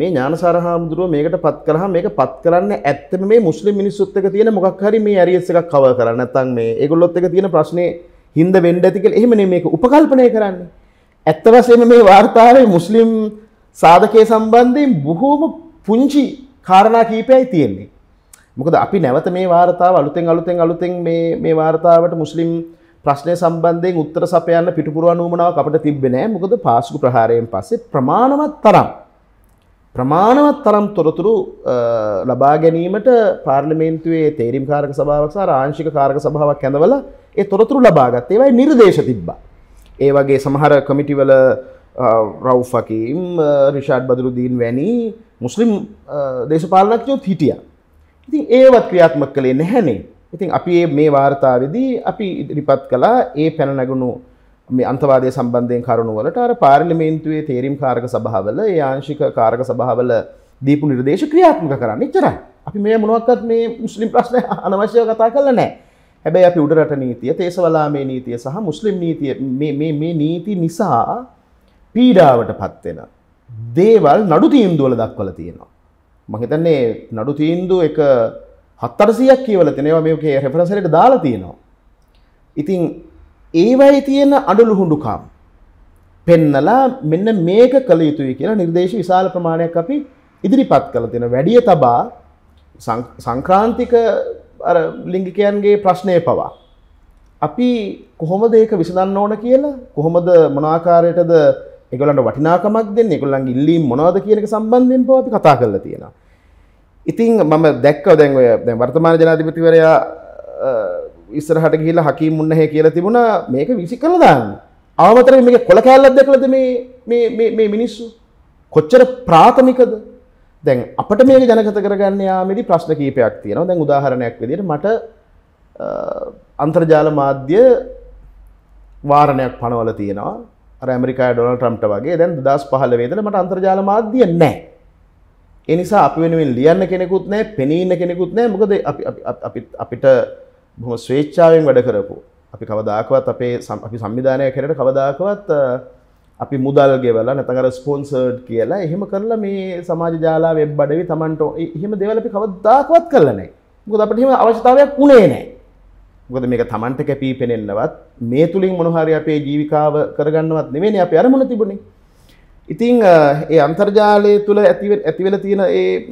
මේ ඥානසාර හාමුදුරුව මේකට පත් කරහම මේක පත් කරන්න ඇත්තම මේ මුස්ලිම් මිනිස්සුත් එක තියෙන මොකක් හරි මේ ඇරියස් එකක් කවර් කරන්න නැත්නම් මේ ඒගොල්ලොත් එක තියෙන ප්‍රශ්නේ හින්ද වෙන්න ඇති කියලා එහෙම මේක උපකල්පනය කරන්නේ. ඇත්ත වශයෙන්ම මේ වார்த்தාවේ මුස්ලිම් සාධකයේ සම්බන්ධයෙන් බොහෝම පුංචි කාරණා කීපයයි තියෙන්නේ. මොකද අපි නැවත මේ වார்த்தාව අලුතෙන් අලුතෙන් අලුතෙන් මේ මේ වார்த்தාවට මුස්ලිම් ප්‍රශ්නය සම්බන්ධයෙන් උත්තර සපයන්න පිටුපුරුවන් වුණාවක් අපිට තිබ්බේ නැහැ. මොකද පාස්කු ප්‍රහාරයෙන් පස්සේ ප්‍රමාණවත් තරම් ප්‍රමාණවත් තරම් තොරතුරු ලබා ගැනීමට පාර්ලිමේන්තුවේ තේරම් කාරක සභාවක් රාංශික කාරක සභාවක් ඇඳවල ඒ තොරතුරු ලබාගත් ඒවයි නිර්දේශ තිබ්බා. ඒ වගේ සමහර කමිටිවල රව්ෆකීම් රිෂාඩ් බදුරුදීන් වැනි මුස්ලිම් දේශපාලනක්ඥයොත් හිටිය. ඉතින් ඒවත් ක්‍රියාත්මක් කළේ නැහැනේ. ඉතින් අපි මේ වාර්තාවදී අපි ඉදිරිපත් කලා ඒ පැනනැගුණු මේ අන්තවාදය සම්බන්ධයෙන් කරුණු වලට අර පාර්ලිමේන්තුවේ තේරීම් කාරක සභාවල ඒ ආංශික කාරක සභාවල දීපු නිර්දේශ ක්‍රියාත්මක කරන්න ඉච්චරයි. අපි මේ මොනවක්වත් මේ මුස්ලිම් ප්‍රශ්න අනවශ්‍යව කතා කරලා නැහැ. හැබැයි අපි උඩරට නීතිය, තේසවලාමේ නීතිය සහ මුස්ලිම් නීතිය මේ මේ මේ නීති නිසා පීඩාවටපත් වෙන දේවල් නඩු තීන්දුවල දක්වලා තියෙනවා. මම හිතන්නේ නඩු තීන්දුව එක 700ක් කියවලා තියෙනවා මේකේ රෙෆරන්ස් එකට දාලා තියෙනවා. ඉතින් ඒවයි තියෙන අඩුළු හුඩුකාම් පෙන්නලා මෙන්න මේක කළ යුතුයි කියලා නිර්දේශ විශාල ප්‍රමාණයක් අපි ඉදිරිපත් කළ තියෙන වැඩිය තබා සංක්‍රාන්තික ලිංගිකයන්ගේ ප්‍රශ්නය පවා. අපි කොහොමද ඒක විසඳන්න ඕන කියලා කොහොමද මොනාකාරයටද එකගලන්ට වටිනාකමක් දෙන්න එකගොල්ලන් ඉල්ලීම් මොනවද කියනක සම්බන්ධයෙන් පෝ අපි කතා කරලා තියෙන. ඉතින් මම දැක්කව දැන් ඔය දැන් වර්තමාන ජනාධිපතිවරයා ඉස්සරහට ගිහිලා හකීම් මුන්නහේ කියලා තිබුණා මේක විසි කරලා දාන්න. ආවතර මේක කොල කෑල්ලක් දැකලාද මේ මේ මේ මේ මිනිස්සු කොච්චර ප්‍රාථමිකද? දැන් අපිට මේක ජනගත කරගන්න යාමේදී ප්‍රශ්න කීපයක් තියෙනවා. දැන් උදාහරණයක් විදිහට මට අන්තර්ජාල මාධ්‍ය වාරණයක් පනවල තියෙනවා. අර ඇමරිකාවේ ඩොනල්ඩ් ට්‍රම්ප්ට වගේ දැන් 2015 ඉඳලා මට අන්තර්ජාල මාධ්‍ය නැහැ. ඒ නිසා අපි වෙනුවෙන් ලියන්න කෙනෙකුත් නැහැ, පෙනී ඉන්න කෙනෙකුත් නැහැ. මොකද අපි අපිට බොහොම ස්වේච්ඡාවෙන් වැඩ කරපු අපි කවදාකවත් අපේ අපි සංවිධානය කරට කවදාකවත් අපි මුදල් ගෙවලා නැතකර ස්පොන්සර්ඩ් කියලා එහෙම කරලා මේ සමාජ ජාලා වෙබ් අඩවි තමන්ට එහෙම දෙවල අපි කවදාකවත් කරලනෑ ගොද අපට හෙම අවශ්‍යතාවයක් වුණේ නෑ ගොද මේක තමන්ට කැපී පෙනෙන්නවත් මේ තුළින් මොනහරි අපේ ජීවිකාව කරගන්නවත් නෙවෙන අප අරමුණ තිබුණේ ඉතිං ඒ අන්තර්ජාලය තුළ ඇතිව ඇතිවල තියෙන ඒ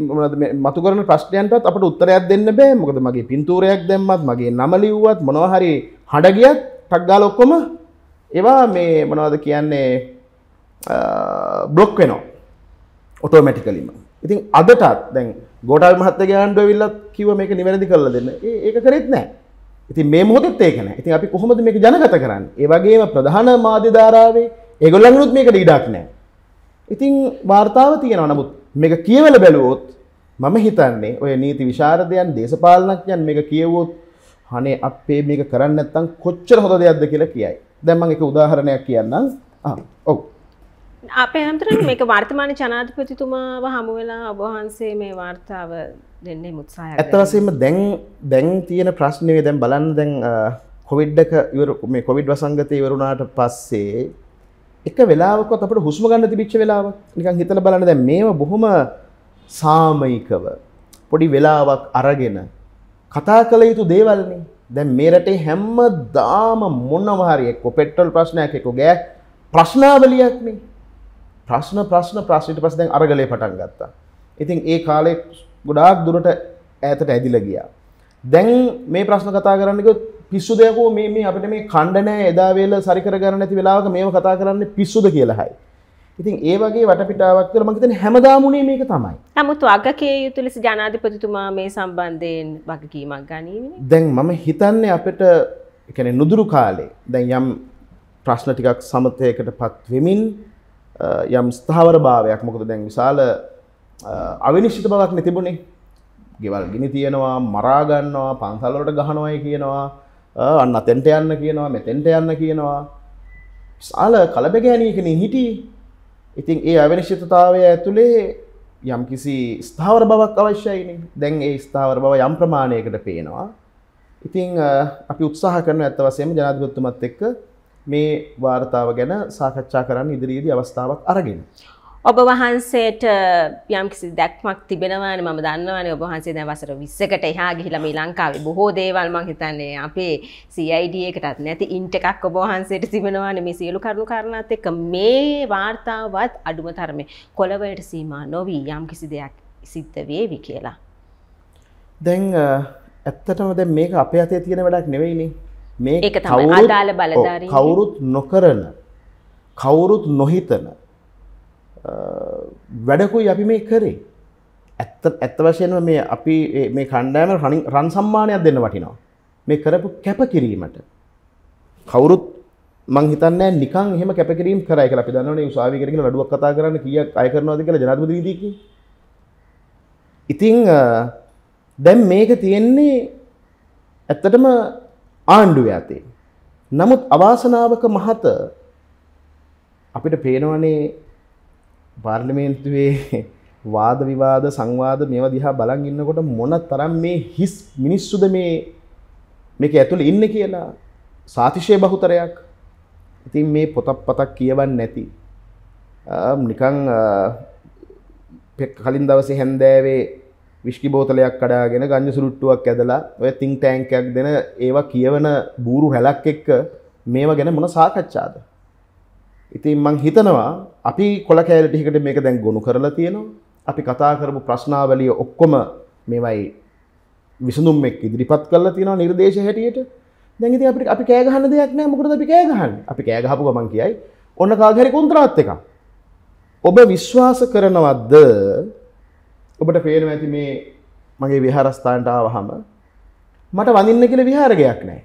මතුකරන ප්‍රශ්නයන්ටත් අපට උත්තරයක් දෙන්න බෑ මොකද මගේ පින්තූරයක් දැම්මත් මගේ නමලිව්වත් මොනවහරි හඩගියත් ටක්ගාල ඔක්කොම ඒවා මේ මොනවද කියන්නේ බ්ලොක් වෙනවා ඔටෝමැටිකලීම ඉතින් අදටත් දැන් ගොටල් මහත්ත ගෑන්ඩ විල්ලත් කිව මේක නිවැරදි කරල දෙන්න ඒක කරෙත් නෑ ඉති මේ මොහොත් ඒකන ඉතින් අපි කොහොමද මේක ජනගත කරන්න ඒවගේම ප්‍රධාන මාධ්‍ය ධාරාවේ ඒගොල්ලන්නුත් මේක ඩීඩක් නෑ ඉතිං වාර්තාව තියෙනව නමුත් මේක කියවල බැලුවොත් මම හිතන්නේ ඔය නීති විශාරදයන් දේශපාලනක්යන් මේක කියවොත් හනේ අපේ මේක කරන්න ඇත්තම් කොච්චර හොඳ දෙයක්ද කියලා කියයි දැම්මන් එක උදාහරණයක් කියන්නම් ඔව් අපේ හම්තර මේක වර්තමාන ජනාධිපතිතුමාව හමුවෙලා ඔබහන්සේ මේ වාර්තාව දෙන්නේ මුත්සාහ ඇතවසීම දැන් දැන් තියෙන ප්‍රශ්නවේ දැන් බලන්න දැන් කොවිඩ්ඩක ඉවර මේ කොවිඩ් වසංගතය ඉවරුණාට පස්සේ එක වෙලාවකොත් අපට හුස්ම ගන්න තිබිච්ච වෙලාවක් නිකන් හිතලා බලන්න දැන් මේව බොහොම සාමයිකව පොඩි වෙලාවක් අරගෙන කතා කළ යුතු දේවල්නේ දැන් මේ රටේ හැමදාම මොනවා හරි එක්ක පෙට්‍රල් ප්‍රශ්නයක් එක්ක ගෑ ප්‍රශ්නාවලියක්නේ ප්‍රශ්න ප්‍රශ්න ප්‍රශ්න ඊට පස්සේ දැන් අරගලේ පටන් ගත්තා. ඉතින් ඒ කාලේ ගොඩාක් දුරට ඈතට ඇදිලා ගියා. දැන් මේ ප්‍රශ්න කතා කරන්න ගියොත් පිස්සු දෙයකෝ මේ මේ අපිට මේ කණ්ඩනෑ එදාවේල සරිකර ගන්න ඇති වෙලාවක මේව කතා කරන්න පිස්සුද කියලාහයි. ඉතින් ඒ වගේ වටපිටාවක් කියලා මම හිතන්නේ හැමදාමුනේ මේක තමයි. නමුත් වගකීම් යුතු ලෙස ජනාධිපතිතුමා මේ සම්බන්ධයෙන් වගකීමක් ගනීවිනේ. දැන් මම හිතන්නේ අපිට කියන්නේ නුදුරු කාලේ දැන් යම් ප්‍රශ්න ටිකක් සමතයකටපත් වෙමින් යම් ස්ථාවර භාවයක් මොකද දැන් විශාල අවිනිශ්චිත බවක් නෙතිබුණේ. ගෙවල් ගිනි තියෙනවා මරාගන්නවා පන්සල්වලට ගහනවායි කියනවා අන්න තෙන්ට යන්න කියනවා මෙතෙන්ට යන්න කියනවා සාල කලබගෑනයකන හිටි ඉතින් ඒ අවිනිශ්චිතතාවය ඇතුළේ යම් කිසි ස්ථාවර බවක් අවශ්‍යයින දැන් ඒ ස්ථාවර බව යම් ප්‍රමාණයකට පේනවා ඉතිං අපි උත්සාහ කරන ඇත්ත වසයම ජනාධගොත්තුමත් එක්ක මේ වාර්තාව ගැන සාකච්ඡා කරන්න ඉදිරියේදී අවස්ථාවක් අරගෙන. ඔබ වහන්සේට යම්කිසි දැක්මක් තිබෙනවානේ මම දන්නවානේ ඔබ වහන්සේ දැන් වසර 20කට එහා ගිහිලා මේ ලංකාවේ බොහෝ දේවල් මම හිතන්නේ අපේ CID එකටත් නැති ඉන්ට් එකක් ඔබ වහන්සේට තිබෙනවානේ මේ සියලු කරුණු කාරණාත් එක්ක මේ වார்த்தාවත් අඩුම තරමේ කොළවලට සීමා නොවි යම්කිසි දෙයක් සිද්ධ වේවි කියලා. දැන් ඇත්තටම දැන් මේක අපේ අතේ තියෙන වැඩක් නෙවෙයිනේ. මේක තමයි අදාළ බලධාරීන් කවුරුත් නොකරන කවුරුත් නොහිතන වැඩකුයි අපි මේ කරේ ඇත්ත ඇත්ත වශයෙන්ම මේ අපි මේ කණ්ඩෑම හනි රන් සම්මානයක් දෙන්න වටිනවා මේ කරපු කැප කිරීමට කවුරුත් මංහිතන්න නිකන් හම කැපකිරීම කරයි කලා පිදන්නනේ උසාවි කරගෙන ලඩුවක් කතා කරන්න කිය අය කරනවාද කියලා ජනාධපති දීකි ඉතිං දැම් මේක තියෙන්නේ ඇත්තටම ආණ්ඩුව ඇතේ. නමුත් අවාසනාවක මහත අපිට පේනවනේ පාර්ලිමේන්තුවේ වාද විවාද සංවාද මේව දිහා බලන් ඉන්නකොට මොන තරම් මේ හිස් මිනිස්සුද මේ මේක ඇතුළේ ඉන්නේ කියලා සාතිශය බහුතරයක් ඉතින් මේ පොතක් පතක් කියවන්නේ නැති නිකන් කලින් දවසේ හැන්දෑවේ විශ්කි බෝතලයක් කඩාගෙන ගංජ සුළුට්ටුවක් ඇදලා ඔය තිං ටෑන්කයක් දෙන ඒවා කියවන බූරු හැලක් එක්ක මේවා ගැන මොන සාකච්ඡාද ඉතින් මං හිතනවා අපි කොල කෑලටිකට මේක දැන් ගොුණු කරලා තියෙනවා අපි කතා කරපු ප්‍රශ්නාවලිය ඔක්කොම මෙවයි විසඳුම් එක් ඉදිරිපත් කරලා තියෙනවා නිර්දේශ හැටියට දැඟති අපි අපි කෑගහන්න දෙයක් නෑ මොකද අපි කෑගහන් අපි කෑගහපු ගමන් කියයි ඔන්න කාගරි කොන්ත්‍රාත් එක ඔබ විශ්වාස කරනවත්ද ඔබට පේන ඇති මේ මගේ විහාරස්ථාන්ට ආවහම මට වඳන්න කියල විහාරගයක් නෑ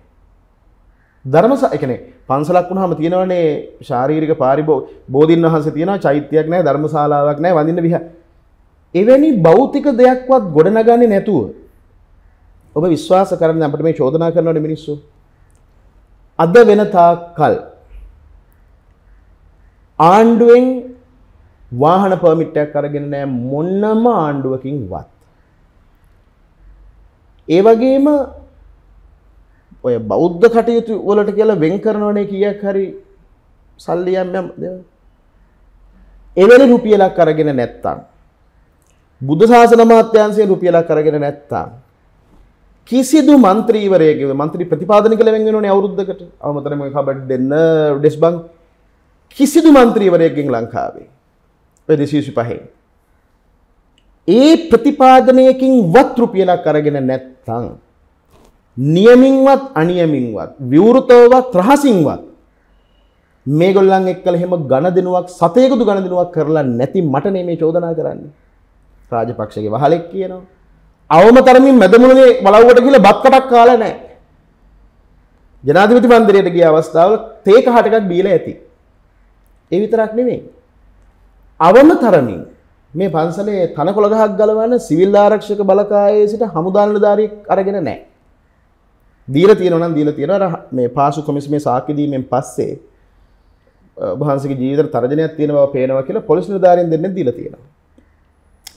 ධර්මස එකන පන්සලක් වුණහම තියෙනවනේ ශාරීරික පාරිබෝ බෝධීන් වහන්ස තියෙන චෛත්‍යයක් නෑ ධර්මශලාවක් නෑ වඳන්න විහ. එවැනි බෞතික දෙයක්වත් ගොඩනගන්නේ නැතුව. ඔබ විශ්වාස කරන්න අපට මේ චෝදනා කරනවට මිනිස්සු. අද වෙනතා කල්. ආණ්ඩුවෙන් වාහන පර්මිට්ටයක් අරගෙන නෑ මොන්නම ආණ්ඩුවකින් වත්. ඒවගේම ඔය බෞද්ධ කටයුතු වලට කියලා වෙන් කරනවනේ කීයක් හරි සල්ලි යම් යම් එවැනි රුපියලක් අරගෙන නැත්තම් බුද්ධ ශාසන මාත්‍යංශයේ රුපියලක් අරගෙන නැත්තම් කිසිදු മന്ത്രിවරයෙකුගේ മന്ത്രി ප්‍රතිපාදන කළ වෙන් වෙනෝනේ අවුරුද්දකට අවමතර මේ කබඩ් දෙන්න ඩෙස් බං කිසිදු മന്ത്രിවරයෙක්ගෙන් ලංකාවේ ඔය 225 ඒ ප්‍රතිපාදනයකින් වත් රුපියලක් අරගෙන නැත්තම් නියමින්වත් අනියමින්වත් විවෘතවවත් ත්‍රහසින්වත් මේ ගොල්ලන් එක්කල හෙම ගණ දෙනුවක් සතයකුදු ගණ දෙනුවක් කරලා නැති මට නේ මේ චෝදනා කරන්නේ රාජපක්ෂගේ වහලෙක් කියනවා අවම තරමින් මැදමුණේ බලව්වට කියලා බත් කටක් කාලා නැහැ ජනාධිපති මන්දිරයට ගිය අවස්ථාවල තේක හටකක් බීලා ඇති ඒ විතරක් නෙමෙයි අවම තරමින් මේ පන්සලේ තනකොළ ගහක් ගලවන්න සිවිල් ආරක්ෂක බලකායේ සිට හමුදා නිලධාරියෙක් අරගෙන නැහැ දීල තියෙනවනම් දීල තියෙන අර මේ පාසු කොමිසමේ සාක්ෂි දීමෙන් පස්සේ වහන්සේගේ ජීවිත තර්ජනයක් තියෙන බව පේනවා කියලා පොලිස් නිලධාරීන් දෙන්නෙන් දීලා තියෙනවා.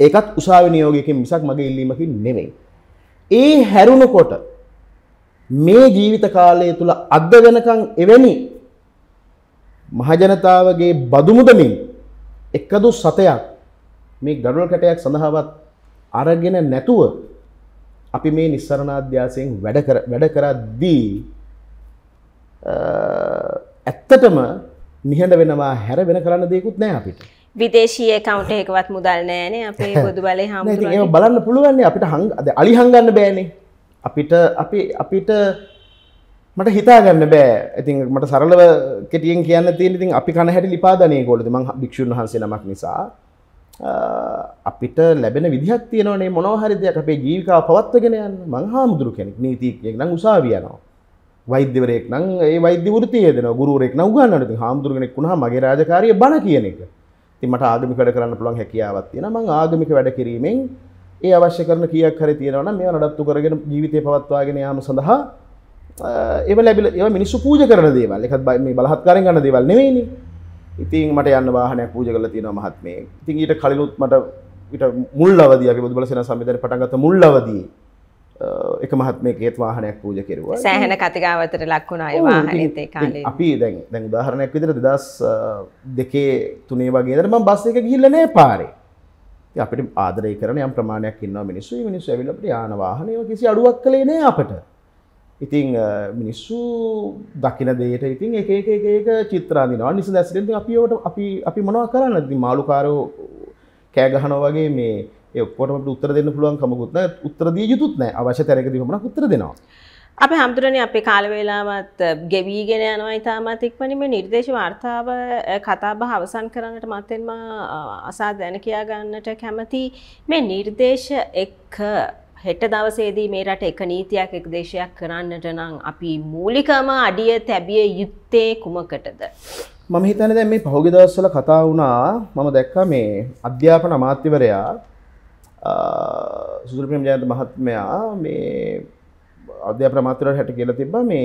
ඒකත් උසාවි නියෝගයකින් මිසක් මගේ ඉල්ලීමකින් නෙමෙයි. ඒ හැරුණකොට මේ ජීවිත කාලය තුල අද වෙනකන් එවැනි මහජනතාවගේ බදුමුදමින් එකදු සතයක් මේ ගඩොල් කැටයක් සඳහාවත් අරගෙන නැතුව අපි මේ නිස්සරණාධ්‍යාසයෙන් වැඩ කරද්දී ඇත්තටම නිහඬ වෙනවා හැර වෙන කරන්න දෙයකුත් නෑ අපිට විදේශීය කවුට එකවත් මුදල් නෑන අපේ බොදු බල හම බලන්න පුළුවන්නේ අපිට හං අලි හංගන්න බෑනේ අපිට අපි අපිට මට හිතාගන්න බෑ ඇතින් මට සරලව කෙටියෙන් කියන්න තියෙනඉතින් අපි කන හැට ලිපාදනය කොලද ම භික්ෂූන් වහන්සේ නමක් නිසා අපිට ලැබෙන විදිහත් තියනේ මොනවහරි දෙයක් අපේ ජීවිකා පවත්වගෙන යන්න මං හාමුදුරු කෙනෙක් නීතිීකයෙක් නම් උසාවියනවා වෛද්‍යවරෙක් නම් ඒ වෛද්‍ය ෘතිය දෙන ගුරුවරෙක් නම් උගන්නනට හාමුදුරුවනෙක් වුණා මගේ රාජකාරිය බණ කියන එක. ඉතින් මට ආගමික වැඩ කරන්න පුළුවන් හැකියාවක් තියෙනවා. මම ආගමික වැඩ කිරීමෙන් ඒ අවශ්‍ය කරන කීයක් හරි තියෙනවා නම් මේවා නඩත්තු කරගෙන ජීවිතය පවත්වාගෙන යාම සඳහා ඒව ලැබිලා ඒව මිනිස්සු පූජා කරන දේවල්. ඒකත් මේ බලහත්කාරයෙන් ගන්න දේවල් නෙවෙයිනේ. ඉතින් මට යන්න වාහනයක් පූජ කරලා තියෙනවා මහත්මේ. ඉතින් ඊට කලිනුත් මට ඊට මුල් අවදිය අපි බොදු බලසේන සම්මේලනයේ පටන් ගත්ත මුල් අවදියේ එක මහත්මේකේත් වාහනයක් පූජ කෙරුවා. සෑහෙන කතිකාවතට ලක් වුණා ඒ වාහනේත් ඒ කාලේ. අපි දැන් දැන් උදාහරණයක් විදිහට 2002 3 වගේ ඉඳලා මම බස් එක ගිහිල්ලා නෑ පාරේ. ඉතින් අපිට ආදරය කරන යම් ප්‍රමාණයක් ඉන්නවා මිනිස්සු. මේ මිනිස්සු ඇවිල්ලා අපිට යාන වාහන ඒවා කිසි අඩුවක් කළේ නෑ අපට. ඉතිං මිනිස්සු දකින දේට ඉතින් එක ඒක චිත්‍රාදිනවා නිසි දැසිට අපිට අපි අපි මොනව කරන්න ති මාලුකාරෝ කෑගහන වගේ මේ එක්කොට උත්තර දෙන්න පුළුවන් කමකුත්න උත්තරදී යුතුත්න අවශ්‍ය තැරකදීමන උත්තර දෙනවා. අප හමුදුරණ අපේ කාලවේලාවත් ගෙවීගෙන යනවා ඉතාමත් ඉක්මනිම නිර්දේශ වාර්තාව කතාබහ අවසන් කරන්නට මත්තෙන්ම අසා දැන කියාගන්නට කැමති මේ නිර්දේශ එක්ක හෙට දවසේදී මේ රට එක නීතියක් එක දේශයක් කරන්නට නම් අපි මූලිකම අඩිය තැබිය යුත්තේ කුමකටද. මම හිතන දැ මේ පහුගි දවස්සල කතා වුණා මම දැක්කා මේ අධ්‍යාපන අමාත්‍යවරයා සුදුරපියම් ජයත මහත්මයා මේ අධ්‍යාපන අමාත්‍යවරයට හැට කියලා තිබ්බා මේ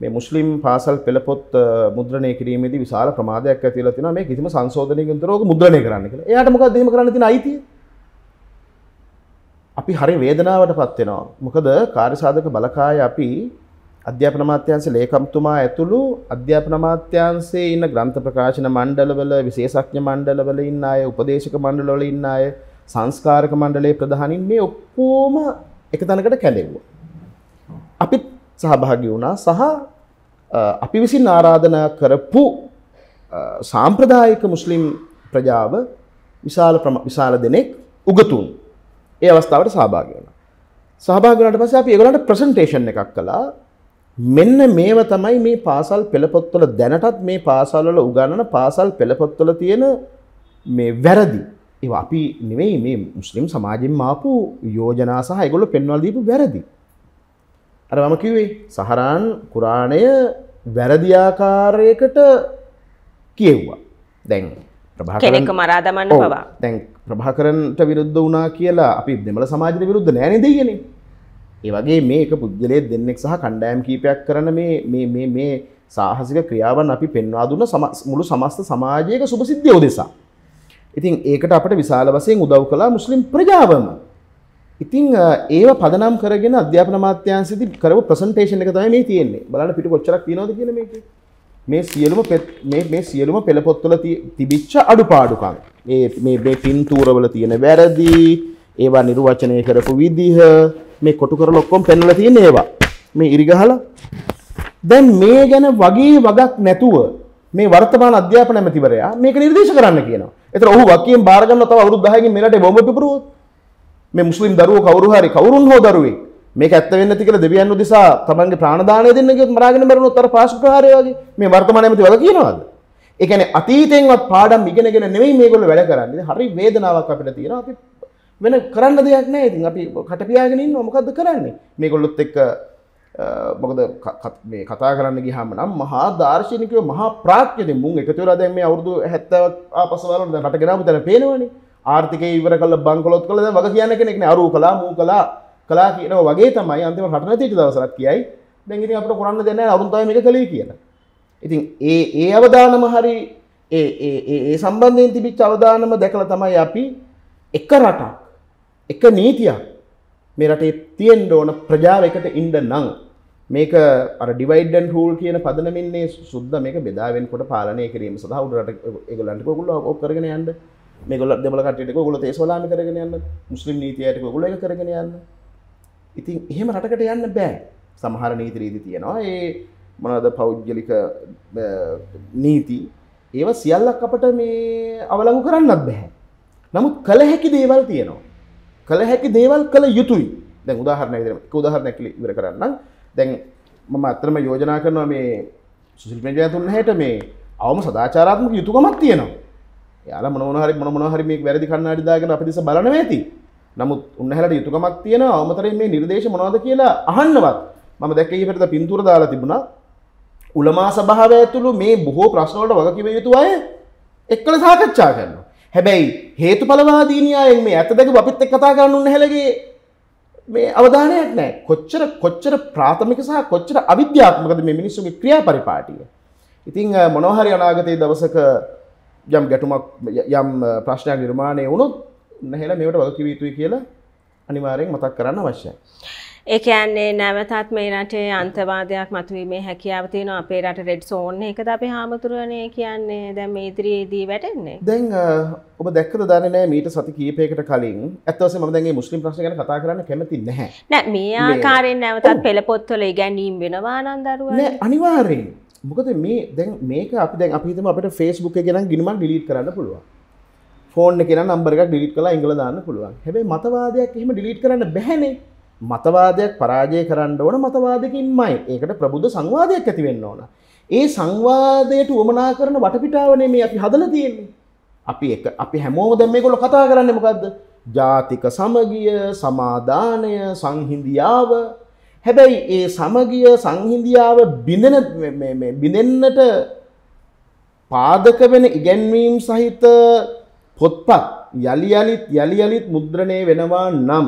මේ මුස්ලිම් පාසල් පෙළපොත් මුද්‍රණය කිරීමේදී විශාල ප්‍රමාදයක් ඇතිලා තිනවා මේ කිසිම සංශෝධනයකින් තොරව මුද්‍රණය කරන්න කියලා. එයාට මොකක්ද එහෙම කරන්න තියෙන අයිතිය? අපි හරි වේදනාවට පත්වෙනවා. මොකද කාර්යසාධක බලකාය අපි අධ්‍යාපන අමාත්‍යාංශ ලේකම්තුමා ඇතුළු අධ්‍යාපන අමාත්‍යාංශයේ ඉන්න ග්‍රන්ථ ප්‍රකාශන මණ්ඩලවල විශේෂඥ මණ්ඩලවල ඉන්න අය, උපදේශක මණ්ඩලවල ඉන්න අය, සංස්කාරක මණ්ඩලයේ ප්‍රධානින් මේ ඔක්කොම එක තැනකට කැඳෙව්වා. අපිත් සහභාගී වුණා සහ අපි විසින් ආරාධනා කරපු සාම්ප්‍රදායික මුස්ලිම් ප්‍රජාව විශාල විශාල දෙනෙක් උගතුන් ඒ අවස්ථාවට සහභාග වෙන සහභාගනට පස අප ඒගලට ප්‍රසන්ටේෂන් එකක් කලා මෙන්න මේව තමයි මේ පාසල් පෙළපොත්වල දැනටත් මේ පාසල්වල උගන්නන පාසල් පෙළපොත්වල තියෙන මේ වැරදි ඒ අපි නෙවෙයි මේ මුස්ලිම් සමාජෙන් මාපු යෝජනා සහ ඒගොල්ලෝ පෙන්වලා දීපු වැරදි. අර මම කිව්වේ සහරාන් කුරාණය වැරදි ආකාරයකට කියෙව්වා. දැන් කෙනෙක් මරා දමන්න පවා. දැන් ප්‍රභාකරන්ට විරුද්ධ වනා කියලා අපි දෙමල සමාජය විරුද්ධ නෑන දෙයන ඒවගේ මේක පුද්ගලය දෙන්නෙක් සහ කණ්ඩෑම් කීපයක් කරන මේ සාහසික ක්‍රියාවන් අපි පෙන්වා දුන්න මුළු සමස්ත සමාජයක සුපසිද්ධියෝ දෙසා ඉතින් ඒකට අපට විශාල වසයෙන් උදව් කලා මුස්ලිම් ප්‍රජාවම ඉතිං ඒව පදනම් කරගෙන අධ්‍යාපන මාත්‍යන්සිති කරව ප්‍රසන්ටේෂන එක තමයි මේ තියෙන්නේ බලන්න පිට කොච්චරක් තියෙනවද කියන මේකේ මේ සියලුම මේ සියලුම පෙළපොත්තුල තිබිච්ච අඩුපාඩුකම් මේ පින්තූරවල තියෙන වැරදි ඒවා නිර්වචනය කරපු විදිහ මේ කොටු කර ලොක්කොම් පෙන්නල තියෙන ඒවා මේ ඉරිගහල දැන් මේ ගැන වගේ වගක් නැතුව මේ වර්තමාන අධ්‍යාපන ඇමතිවරයා මේක නිර්දේශ කරන්න කියනවා. ඒතර ඔහු වකියෙන් බාර ගන්න තව අවුරුදු 10කින් මෙරට බොම්බ පිපරුවොත් මේ මුස්ලිම් දරුවෝ කවුරු හරි කවුරුන් හෝ දරුවෙක් මේ ඇත්ත වෙන්න තිකල දෙවියන් උදෙසා තමන්ගේ ප්‍රාණදානය දෙන්න ගියොත් මරාගෙන මරනොත් අර පාෂ්පකාරය වගේ මේ වර්තමානයේ මෙති වල කියනවාද? ඒ කියන්නේ අතීතයෙන්වත් පාඩම් ඉගෙනගෙන නෙමෙයි මේගොල්ලෝ වැඩ කරන්නේ. හරි වේදනාවක් අපිට තියෙනවා. අපි වෙන කරන්න දෙයක් නැහැ. ඉතින් අපි කට පියාගෙන ඉන්නවා. මොකද්ද කරන්නේ? මේගොල්ලොත් එක්ක මොකද මේ කතා කරන්න ගියාම නම් මහා දාර්ශනිකයෝ මහා ප්‍රාඥයෝ මුන් එකතු වෙලා දැන් මේ අවුරුදු 70 ආපස්සම වල දැන් රට ගෙනාවු දැන් පේනවනේ. ආර්ථිකය ඉවර කළ බංකොලොත් කළා දැන් වග කියන කෙනෙක් නේ අරූ කළා මූ කළා කලා කියන වගේ තමයි අන්තිම රටන තිච දවසරක් කියයි දැගිති අපට කොරන්න දෙන්න අරුන්තම එක කළේ කියලා ඉතින් ඒ ඒ අවධානම හරි ඒ ඒ සම්බන්ධයෙන් තිබිච් අවධානම දැකළ තමයි අපි එක රටක් එක නීතියක් මේ රටේ තියෙන් ඕන ප්‍රජාව එකට ඉන්ඩ නං මේක අර ඩිවයිඩන් හූල් කියන පදනමින්නේ සුද්ද මේක බෙදාවෙන් කොට පාලනය කිරීම සහ උඩට එකගලන්ට ගොල්ල ඔක්කරගෙන යන්න මේගොල දෙමලකටයක ගොල තේස්වලාම කරගෙන යන්න මුස්ලිම් නීතියට ගොල එක කරගෙන යන්න ඉතින් එහෙම රටකට යන්න බෑ සමහර නීති රීති තියෙනවා ඒ මොනද පෞද්ගලික නීති ඒව සියල්ලක් අපට මේ අවලඟු කරන්නත් බැහැ. නමුත් කළ හැකි දේවල් තියෙනවා. කළ හැකි දේවල් කළ යුතුයි දැන් උදාහරණ විදිර උදාහරණ ඇකිලි ඉවර කරන්න දැන් මම අත්‍රම යෝජනා කරනවා මේ සුසිල්මජයතුන් හැට මේ අවම සදාචාරාත්මක යුතුකමක් තියෙනවා යාලා මොනවහරි මොන මොනහරි මේ වැරදි කන්නාඩි දාගෙන අපි දෙස බලනවා ඇති නමුත් උන්නහැලට යුතුකමක් තියෙන අවමතරෙන් මේ නිර්දේශ මොනවද කියලා අහන්නවත් මම දැක්කේ පෙරද පින්තූර දාලා තිබුණා උලමා සභාව ඇතුළු මේ බොහෝ ප්‍රශ්නවලට වගකිව යුතු අය එක්කල සාකච්ඡා කරනවා. හැබැයි හේතුඵලවාදීනියයන් මේ ඇත්ත දැක අපිත් එක්ක කතා කරන්න උන්නහැලගේ මේ අවධානයක් නෑ. කොච්චර කොච්චර ප්‍රාථමික සහ කොච්චර අවිද්‍යාත්මකද මේ මිනිස්සුගේ ක්‍රියාපරිපාටිය. ඉතින් මොනවා හරි අනාගතයේ දවසක යම් ගැටුමක් යම් ප්‍රශ්නයක් නිර්මාණය වුණොත් නැහැලා මේවට වගකිව යුතුයි කියලා අනිවාර්යෙන් මතක් කරන්න අවශ්‍යයි. ඒ කියන්නේ නැවතත් මේ රටේ අන්තවාදයක් මතුවීමේ හැකියාව තියෙනවා අපේ රට රෙඩ් සෝන් එකද අපේ හාමුදුරනේ කියන්නේ දැන් මේ ඉදිරියේදී වැටෙන්නේ. දැන් ඔබ දැක්කද දන්නේ නැහැ මීට සති කීපයකට කලින් ඇත්ත වශයෙන්ම මම දැන් මේ මුස්ලිම් ප්‍රශ්න ගැන කතා කරන්න කැමති නැහැ. නෑ මේ ආකාරයෙන් නැවතත් පෙළ පොත්වල ඉගැන්වීම් වෙනවා නම් දරුවා. නෑ අනිවාර්යෙන්. මොකද මේ දැන් මේක අපි දැන් අපි හිතමු අපිට Facebook එක ගෙනන් ගිනුමක් ඩිලීට් කරන්න පුළුවන්. ෆෝන් කෙන නම්බරක් ඩිලිට කලා ඉංගල දාන්න පුළුවන් හැබයි මතවාදයක් එහෙම ඩිලිට කරන්න බැහැනේ මතවාදයක් පරාජය කරන්න ඕන මතවාදකින්මයි ඒකට ප්‍රබුද්ධ සංවාදයක් ඇතිවෙන්න ඕන. ඒ සංවාදයට උමනා කරන වටපිටාවනේ මේ අපි හදල තියන්නේ. අපි එක අපි හැමෝම දැම් මේ ගොල කතා කරන්න මොකක්ද ජාතික සමගිය සමාධානය සංහින්දියාව හැබැයි ඒ සමගිය සංහින්දියාව බිඳෙන බිඳෙන්න්නට පාදක වෙන ඉගැන්වීම් සහිත පොත්පත් යළියලිත් යළියලිත් මුද්‍රණය වෙනවා නම්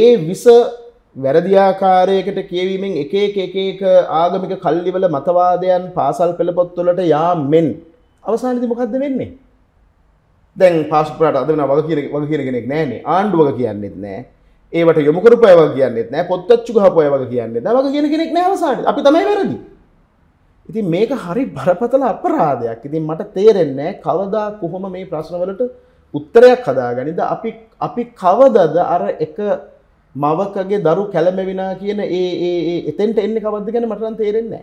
ඒ විස වැරදිආකාරයකට කියවීමෙන් එක එක එක ආගමික කල්ලිවල මතවාදයන් පාසල් පෙළපොත්වලට යා මෙන් අවසානදි මොකක්ද වෙන්නේ දැන් පාස්පරට අද වෙන වග කියන වග කියන කෙනෙක් නෑනේ ආණ්ඩුව වග කියන්නෙත් නෑ ඒවට යොමු කරපු අය වග කියන්නෙත් නෑ පොත්ච්චු ගහපු අය වග කියන්නෙත් නෑ වග කියන කෙනෙක් නෑ අවසානයේ අපි තමයි වැරදි ඉතින් මේක හරි බරපතල අපරාධයක් ඉතින් මට තේරෙන්නේ කවදා කොහොම මේ ප්‍රශ්නවලට උත්තරයක් හදාගනිද අපි අපි කවදද අර එක මවකගේ දරු කැළමවිනා කියන ඒ එතෙන්ට එන්න කවද ගැන මටන් තේරෙන්නේ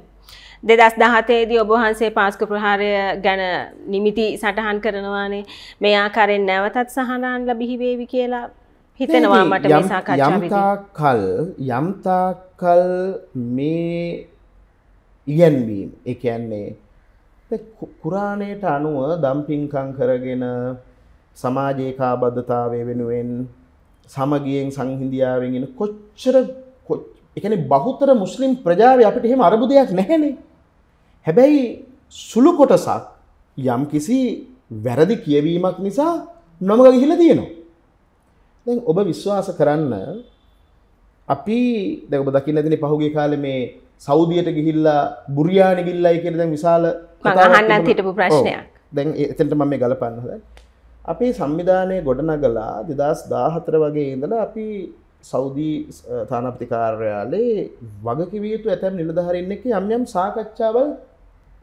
දෙදස් දහතේදී ඔබහන්සේ පාස්ක ප්‍රහාරය ගැන නිමිති සටහන් කරනවානේ මේ ආකාරයෙන් නැවතත් සහනාන් ලබිහිවේවි කියලා හිතෙනවා මට යම්තා කල් යම්තා කල් මේ ඉගැන්වීම් එකන්නේ කුරාණයට අනුව දම්පින්කං කරගෙන සමාජේකා බද්ධතාවය වෙනුවෙන් සමගියෙන් සංහින්දියාවෙන්ගෙන කොච්චර එකන බහුතර මුස්ලිම් ප්‍රජාව අපිට එහෙම අරබු දෙයක් නැහැනේ හැබැයි සුළු කොටසක් යම් කිසි වැරදි කියවීමක් නිසා නොමග ගිහිල තියෙනවා දැන් ඔබ විශ්වාස කරන්න අපි දැකබ දකින්න ඇතින පහුගේ කාල මේ සෞදියට ගිහිල්ලා බුරයාණ ගිල්ලයි කියෙන දැ විශාල කතාහන්න හිටපු ප්‍රශ්නයක් දැන් එතට මම මේ ගලපන්නද අපේ සංවිධානය ගොඩනගලා දෙදස් දාහතර වගේ ඉඳලා අපි සෞදී තානපතිකාර්යාලේ වගකිවීතු ඇතැම් නිලධහරන්න එක යම් යම් සාකච්ඡාවල්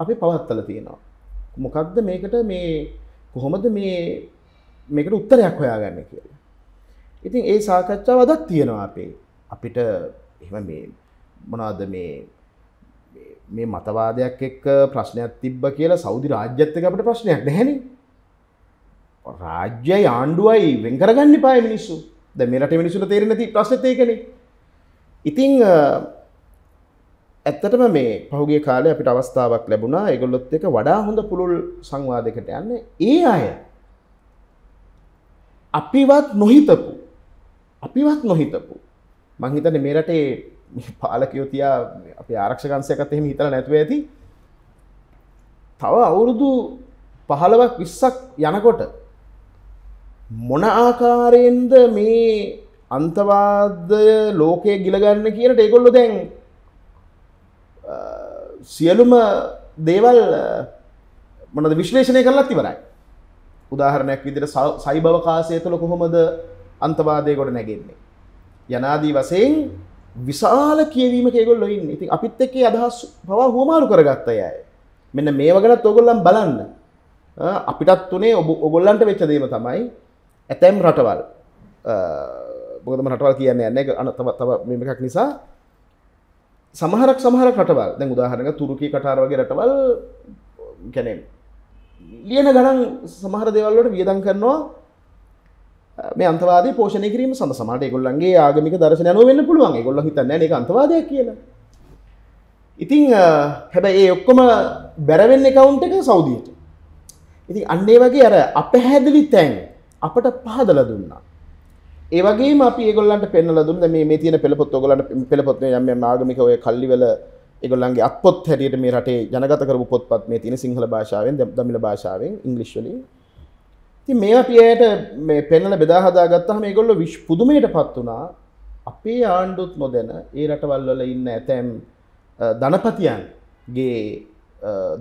අපි පවත්තල තියෙනවා. මොකක්ද මේකට මේ කොහොමද මේ මේකට උත්තරයක් හොයාගන්න කියලා. ඉතින් ඒ සාකච්ඡා වදත් තියෙනවා අපේ අපිට එම මේ මොනාද මේ මේ මතවාදයක් එක් ප්‍රශ්නයක් තිබ්බ කියලා සෞදි රාජ්‍යත්තක අපට ප්‍රශ්නයක් නැහැනි රාජ්‍යයි ආණ්ඩුවයි වෙන්කරගන්න පාය මිනිස්සු ද මෙරට මිනිසුට තේරනති ප්‍රශ්නතයකන ඉතිං ඇත්තටම මේ පහුගේ කාලය අපිට අවස්ථාවක් ලැබුණා එගොල්ලොත් එක වඩා හොඳ පුළුල් සංවාදකට යන්න ඒ අය අපිවත් නොහිතපු අපිවත් නොහිතපු මංහිතන මෙරටේ පාලකයෝතියා අප ආරක්ෂකන්සයකත් එහෙම හිතල නැතුව ඇති තව අවුරුදු පහළවක් විස්සක් යනකොට මොන ආකාරයෙන්ද මේ අන්තවාදය ලෝකය ගිලගන්න කියන ටේකොල්ලො දැන් සියලුම දේවල් මොනද විශ්ලේෂණය කරලා තිබරයි උදාහරණයක් විදිර සයිභවකාසය තුළ කොහොමද අන්තවාදය ගොඩ නැගෙන්නේ යනාදී වසයෙන් විශාල කියවීම කෙගොල්ලොයින් ඉතින් අපිත් එකේ අදහස් පවා හෝමාරු කරගත්ත යය මෙන්න මේ වගෙනත් ඔගොල්ලම් බලන්න අපිටත් වනේ ඔබ ඔගොල්ලන්ට වෙච්චදීම තමයි ඇතැම් රටවල් බොගතම රටවල් කියන්න යන්න අනතම තව මෙමකක් නිසා සමහරක් සමහර කටවල් දැ උදාහරන තුරුකි කටාරවගේ රටවල් කැනෙම් ලියන ගඩන් සමහර දෙවල්ලට වියදන් කරනවා මේ අන්තවාද පෝෂණ කිරීම සඳ සමට ගොල්ලන්ගේ ආගමික දර්ශන යන වෙන්න පුළුවන් ගොල්ල හිතන්න එක අන්තවාදය කියලා ඉතිං හැබැ ඒ ඔක්කොම බැරවෙන්න කවුන්ට එක සෞදියට ඉතින් අන්නේ වගේ අර අප හැදලි තැන් අපට පහදල දුන්නා ඒවගේ අපි ගොල්ලන්ට පෙන්නල දුන්න මේ තියන පෙළපොත් ගොලට පෙළපොත් යම ආගමිකව කල්ලිවල ගොල්ලන්ගේ අපොත් හැටියට මේ රටේ ජනගත කරපු පොත්පත් මේ තින සිංහල භාෂාවෙන් දමිල භාෂාවෙන් ඉංගලිශ්වලින් ති මේවා පියට මේ පෙන්නල බෙදාහදා ගත්තහම ගොල්ල විශ් පුදුමයට පත් වනා අපේ ආණ්ඩුත් නොදැන ඒ රටවල්වල ඉන්න ඇතැම් ධනපතියන්ගේ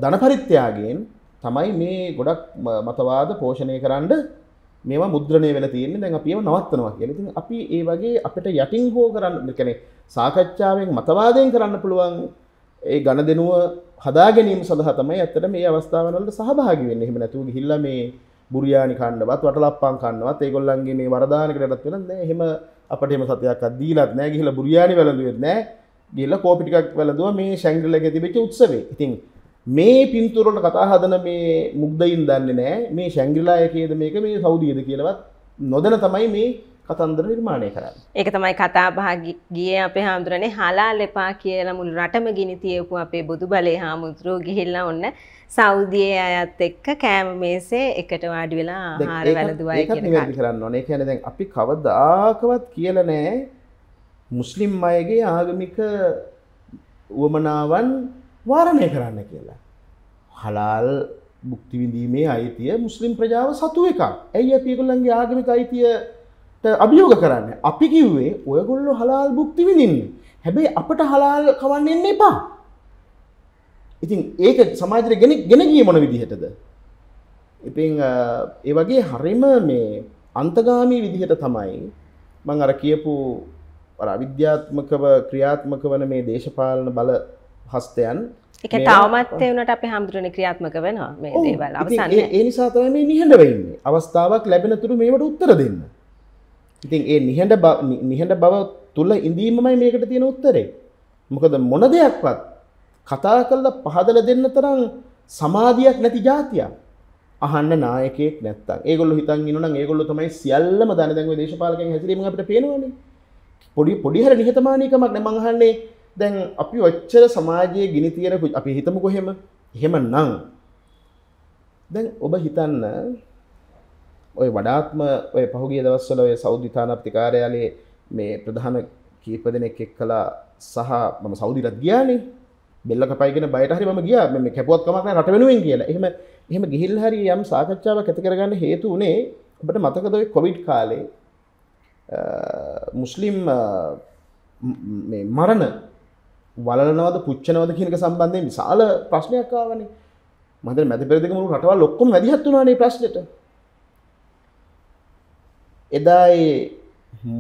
ධනපරිත්‍යයාගෙන් තමයි මේ ගොඩක් මතවාද පෝෂණය කරන්න මේවා මුද්‍රණය වෙල තියෙන දැන් අපිම නවත්තනවා කියලති අපි ඒ වගේ අපට යටින් හෝ කරන්න කැනෙ සාකච්ඡාවෙන් මතවාදයෙන් කරන්න පුළුවන් ඒ ගණ දෙනුව හදා ගැනීම සඳහතමයි ඇත්තට මේ අවස්ථාවනලට සහභාගි වෙන්න හෙම නැතුව හිල්ල මේ බුරයානි කණ්ඩවත් වටලප්පන් කන්නවත් ඒගොල්ලන්ගේ මේ වරදානකටත් වෙන හෙම අපටම සතයක් අදීලත් නෑ ගිහිල බුරයානි වැලඳුවෙත් නෑ ගිල්ල කෝපිටිකක් වැලදුව මේ ශැංගල ඇතිබෙච උත්සවේ ඉතින් මේ පින්තුරට කතා හදන මේ මුක්දයින් දන්න නෑ මේ ශැංගිලායකේද මේක මේ සෞදීද කියලවත් නොදන තමයි මේ කතන්දර නිර්මාණය කරන්න. ඒක තමයි කතාබහ ගිය අපේ හාමුදුරනේ හලාල් එපා කියලා මුළු රටම ගිනි තියපු අපේ බොදු බලේ හාමුදුරුවෝ ගිහිල්ලා ඔන්න සෞදියේ අයත් එක්ක කෑම මේසේ එකට වාඩි වෙලා ආහාර වැළඳුවා කියන එක. ඒක කරන්න ඕනේ. ඒ කියන්නේ දැන් අපි කවදාකවත් කියලා නෑ මුස්ලිම් අයගේ ආගමික වමනාවන් වාරණය කරන්න කියලා. හලාල් භුක්ති විඳීමේ අයිතිය මුස්ලිම් ප්‍රජාව සතු එකක්. ඇයි අපි ඒගොල්ලන්ගේ ආගමික අයිතිය අභියෝග කරන්න අපි කිව්වේ ඔයගොල්ලො හලාල් බුක්ති විදින්න හැබැයි අපට හලාල් කවන්න එන්න එපා ඉතින් ඒක සමාජර ගෙන ගෙන ගිය මොන විදිහටද ඉතිං ඒ වගේ හරිම මේ අන්තගාමී විදිහට තමයි මං අර කියපු අවිද්‍යාත්මකව ක්‍රියාත්මක වන මේ දේශපාලන බල හස්තයන් එක තවමත්තයවනට අප හාමුදුරන ක්‍රියාත්මක වෙනවා මේ දේවල් ඒ නිසා තමයි මේ නිහඬ වෙන්නේ අවස්ථාවක් ලැබෙනතුරු මේට උත්තර දෙන්න ඉතින් ඒ නිහඬ නිහඬ බව තුළ ඉඳීමමයි මේකට තියෙන උත්තරේ. මොකද මොන දෙයක්වත් කතා කරලා පහදලා දෙන්න තරම් සමාධියක් නැති જાතියක්. අහන්න නායකයෙක් නැත්තම්. ඒගොල්ලෝ හිතන් ඉන්නනම් ඒගොල්ලෝ තමයි සියල්ලම දන දැන් ඔය දේශපාලකයන් හැසිරීමෙන් අපිට පේනවනේ. පොඩි පොඩි හැර නිහතමානීකමක් නේ මං අහන්නේ. දැන් අපි ඔච්චර සමාජයේ ගිනි තියන අපි හිතමු කොහෙම. එහෙමනම් දැන් ඔබ හිතන්න ඔය වඩාත්ම ඔය පහුගේ දවස්වල ඔය සෞද්ධිතානපති කාරයාලේ මේ ප්‍රධාන කීප දෙනෙක් එක් කලා සහ මම සෞදිරත් ගියානේ බෙල්ල කපයිගෙන බයට හරි ම ගිය මෙ කැපොත් කමක් රට වෙනුවෙන් කියලා එහෙම එහෙම ගිහිල් හරි යම් සාකච්ඡාව ඇති කරගන්න හේතු වනේ ඔබට මතකදොයි කොවිඩ් කාලේ මුස්ලිම් මරණ වලනවද පුච්චනවද කියනක සම්බන්ධය විශාල ප්‍රශ්නයක් කාවනේ මද මැද පෙරදිකමු රටවල් ලොක්කොම වැදිහත්තුනානේ ප්‍රශ්නයට එදා ඒ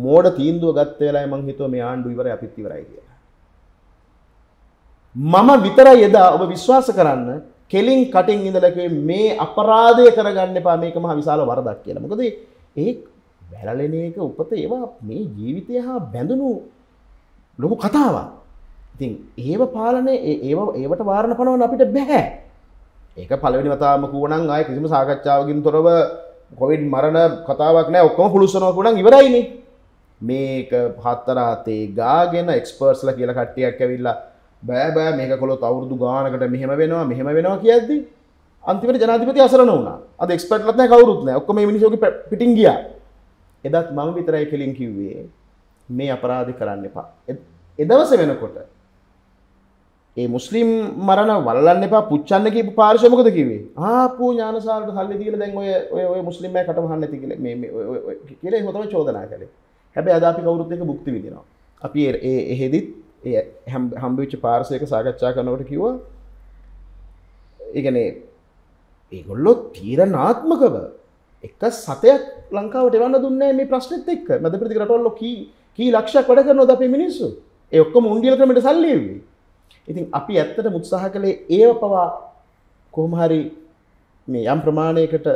මෝඩ තීන්දුව ගත්ත වෙලා මං හිතුව මේ ආණ්ඩු ඉවර අපිත් ඉවරයි කියලා. මම විතරයි එදා ඔබ විශ්වාස කරන්න කෙලින් කටින් ඉඳලා කිව්වේ මේ අපරාධය කරගන්න එපා මේක මහ විශාල වරදක් කියලා. මොකද ඒ වැළලෙන එක උපත ඒවා මේ ජීවිතය හා බැඳුණු ලොකු කතාවක්. ඉතින් ඒව පාලනය ඒ ඒවට වාරණ පනවන අපිට බැහැ. ඒක පළවෙනි වතාවම කූනම් ආය කිසිම සාකච්ඡාවකින් තොරව කොවිඩ් මරණ කතාවක් නෑ ඔක්කොම පුළුසනකුණන් ඉවරයින මේක පහත්තරාතේ ගාගෙන එක්ස්පර්ස්ල කියල කට්ටියක් ඇවිල්ලා බෑබෑ මේක කොළො අවුරදු ගානකට මෙහෙම වෙනවා මෙහෙම වෙනවා කියද්දි අන්තිමට ජනාතිපති අසරන වුණ අද එක්ස්පට්ලත්න කවරුත්න ඔක්කම මිනිසෝක පිටින් ගිය එදත් මම විතරයි කෙලින් කිව්වේ මේ අපරාධි කරන්න එපා එදවස වෙනකොට ඒ මුස්ලිම් මරණ වල්ලන්න එපා පුච්චන්න කියපු පාර්ශමකද කිවේ ආපු ඥානසාරට හල්ලි කියල දැන් ඔය ඔය මුස්ලිම කටහන්න ඇති කියල කියල හොතම චෝදනා කළේ හැබැ අදාපි කවුරුත් එක බුක්ති විදිනවා අපි ඒ එහෙදිත් ඒ හම්බිච්ච පාර්සයක සාකච්ඡා කනවට කිව ඒගනේ ඒගොල්ලො තීරණාත්මකව එක සතයක් ලංකාවට එවන්න දුන්න මේ ප්‍රශ්නත් එක් මද ප්‍රතිකරටොල්ලො කී ලක්ෂක් වැඩ කරනො අපේ මිනිස්සු එක්ක මුන්ගිලකමට සල්ලේවී ඉතින් අපි ඇත්තට මුත්සාහ කළේ ඒව පවා කොහොමහරි මේ යම් ප්‍රමාණයකට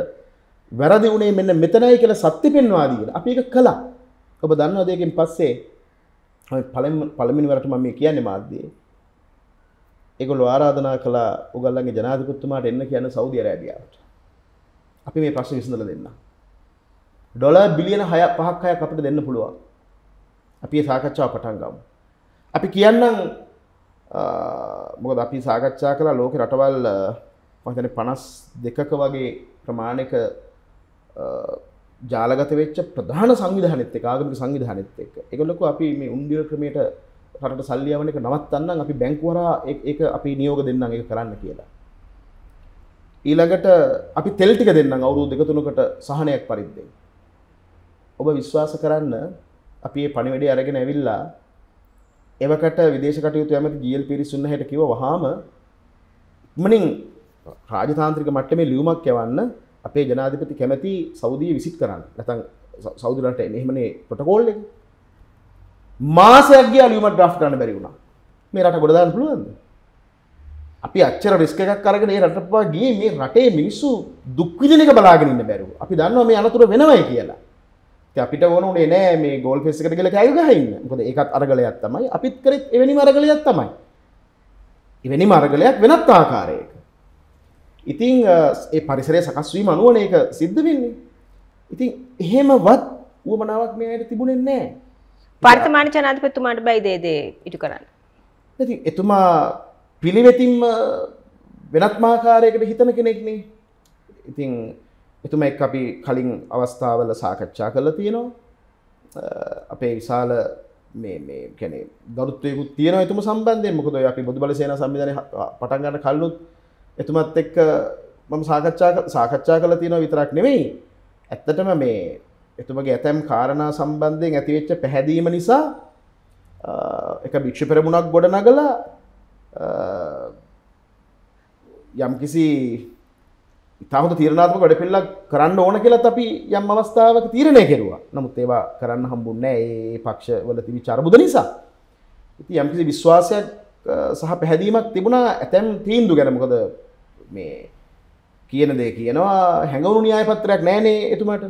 වැරදි වුණේ මෙන්න මෙතනයි කියලා සත්‍ය පෙන්වා දීලා අපි ඒක කළා. ඔබ දන්නවද ඒකෙන් පස්සේ පළමිනි වරට මම මේ කියන්නේ මාධ්‍යයේ ඒගොල්ලෝ ආරාධනා කළා ඔයගල්ලන්ගේ ජනාධිපතිතුමාට එන්න කියන සෞදි අරාබියාවට. අපි මේ ප්‍රශ්නේ විසඳලා දෙන්න. ඩොලර් බිලියන 6 5ක් 6ක් අපිට දෙන්න පුළුවන්. අපි මේ සාකච්ඡාව පටන් ගමු. අපි කියන්නම් මොකද අපි සාකච්ඡා කලා ලෝක රටවල් මතන පනස් දෙකක වගේ ප්‍රමාණක ජාලගත වෙච්ච ප්‍රධාන සංවිධානත් එක ආගමික සංවිධානත් එක් එකලොක අපි මේ උන්දිර ක්‍රමයට රට සල්ලියාවන එක නවත්තන්න අපි බැංකුවරා එක අපි නියෝග දෙන්න එක කරන්න කියලා. ඊළඟට අපි තෙල්ටික දෙන්න අවුරු දෙකතුනකට සහනයක් පරිද්දේ. ඔබ විශ්වාස කරන්න අපි පණිවැඩි අරගෙන ඇවිල්ලා එවකට විදේශකටයුතු ඇමති ගියල් පිරිසුන්න හැට කිව හාම ඉක්මනින් රාජතාන්ත්‍රික මට්ටමේ ලියුමක් යවන්න අපේ ජනාධිපති කැමැති සෞදී විසිට් කරන්න නැතන් සෞදුරට එහෙමනේ පොටකෝල්ල මාසයක්ගේ අලියුම ්‍රා් කරන්න බැරි වුණා මේ රට ගොඩදාන්න පුළුවන්ද අපි අච්චර රිස්ක එකක් කරගෙන ඒ රටපා ගිය මේ රටේ මිනිස්සු දුක්විදිනක බලාගෙනන්න බැරු අපි දන්නවා මේ අනතුර වෙනවයි කියලා අපිට ඕනුනේ නෑ මේ ගෝල් ෆෙස්කට කියල ඇයුගහන්න කොද එකත් අරගලයක් තමයි අපිත් කරෙත් එවැනි මරගලයක් තමයි. එවැනි මරගලයක් වෙනත් ආකාරයක. ඉතිං ඒ පරිසරය සකස්වීම අනුවන ඒක සිද්ධ වෙන්නේ. ඉතින් එහෙමවත් වුවමනාවක් මේ අයට තිබුණෙන් නෑ. පර්තමාන ජනාධපතුමාට බයිදේදේ ඉටු කරන්න. ඇති එතුමා පිළිවෙතින්ම වෙනත්මාකාරයකට හිතන කෙනෙක්නේ ඉතිං එතුම එක් අපි කලින් අවස්ථාවල සාකච්ඡා කළ තියෙනවා අපේ විශාල කැනෙ ගරුත්වයකු තියන තුම සම්බන්ධය මොකද අපි බොදුබල සේන සම්ධන පටන්ගන්න කල්ලුත් එතුමත් එක්ක මම සාකච්ඡා සාකච්ඡා කළ තියෙනව විතරක් නෙවෙයි ඇත්තටම මේ එතුමගේ ඇතැම් කාරණා සම්බන්ධයෙන් ඇතිවෙච්ච පැහැදීම නිසා එක භික්ෂි පෙරමුණක් ගොඩ නගලා යම්කිසි තමත තීරණාත්ම ගඩ පෙල්ලක් කරන්න ඕන කියලත් අපි යම් අවස්ථාවක තීරණය කෙරවා නමුත් ඒවා කරන්න හම්බුන්න ඒ පක්ෂ වල තිවි චරබුද නිසා ඉති යම්කිසි විශ්වාසයක් සහ පැහැදීමක් තිබුණා ඇතැම් තීන්දු ගැනමකද මේ කියන දේ කියනවා හැඟවුණු න්‍යායපත්‍රයක් නෑනේ එතුමට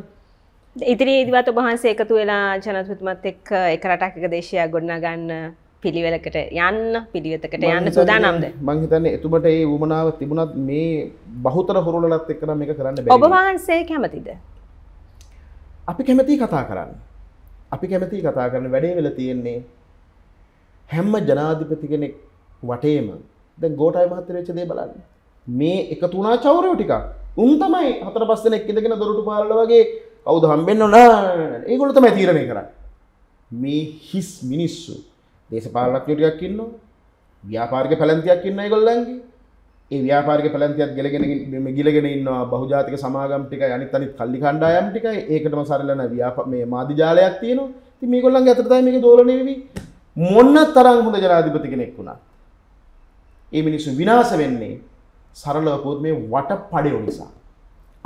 ඉතිරි ඒදිවත් ඔබහන්සේ එකතු වෙලා ජනතුතුමත් එක් එක රටක් එක දේශයක් ගොඩනා ගන්න පිළිවෙලකට යන්න පිළිවෙතකට යන්න සූදානම්ද මංහිතන්න එතුමට ඒ උමනාව තිබුණත් මේ බහුතර හොරලත් එක්කන එක කරන්න ඔබ වහන්සේ කැමතිද අපි කැමති කතා කරන්න අපි කැමති කතා කරන වැඩේ වෙල තියෙන්නේ හැම්ම ජනාධිපති කෙනෙක් වටේම දැ ගෝටයි මහතරච්ච දේ බලන්න මේ එක තුනා චෞරයෝ ටික උන් තමයි හතර පස්සන එක්කෙදගෙන දොරට පාල වගේ අවුද හම්බෙන්න්න ඕන ඒගොලතම තීරණය කරන්න මේ හිස් මිනිස්සු දේශපාලක්යෝ ටිකක් ඉන්නවා ව්‍යාපාරික පැලැන්තියක් ඉන්න ඒගොල්ලන්ගේ ඒ ව්‍යාපාරික පැලැන්තියක් ගෙලගෙන ගිලගෙන ඉන්නවා බහුජාතික සමාගම් ටිකයි අනිත් අනිත් කල්ලි කණ්ඩායම් ටිකයි ඒකටම සරලන ව්‍යාප මේ මාධ්‍ය ජාලයක් තියෙනවා ඉතින් මේගොල්ලන්ගේ අතර තමයි මේක දෝලණය වෙවි මොන්න තරම් හොඳ ජනාධිපති කෙනෙක් වුණා ඒ මිනිස්සු විනාශ වෙන්නේ සරලව පොත් මේ වටපඩේ නිසා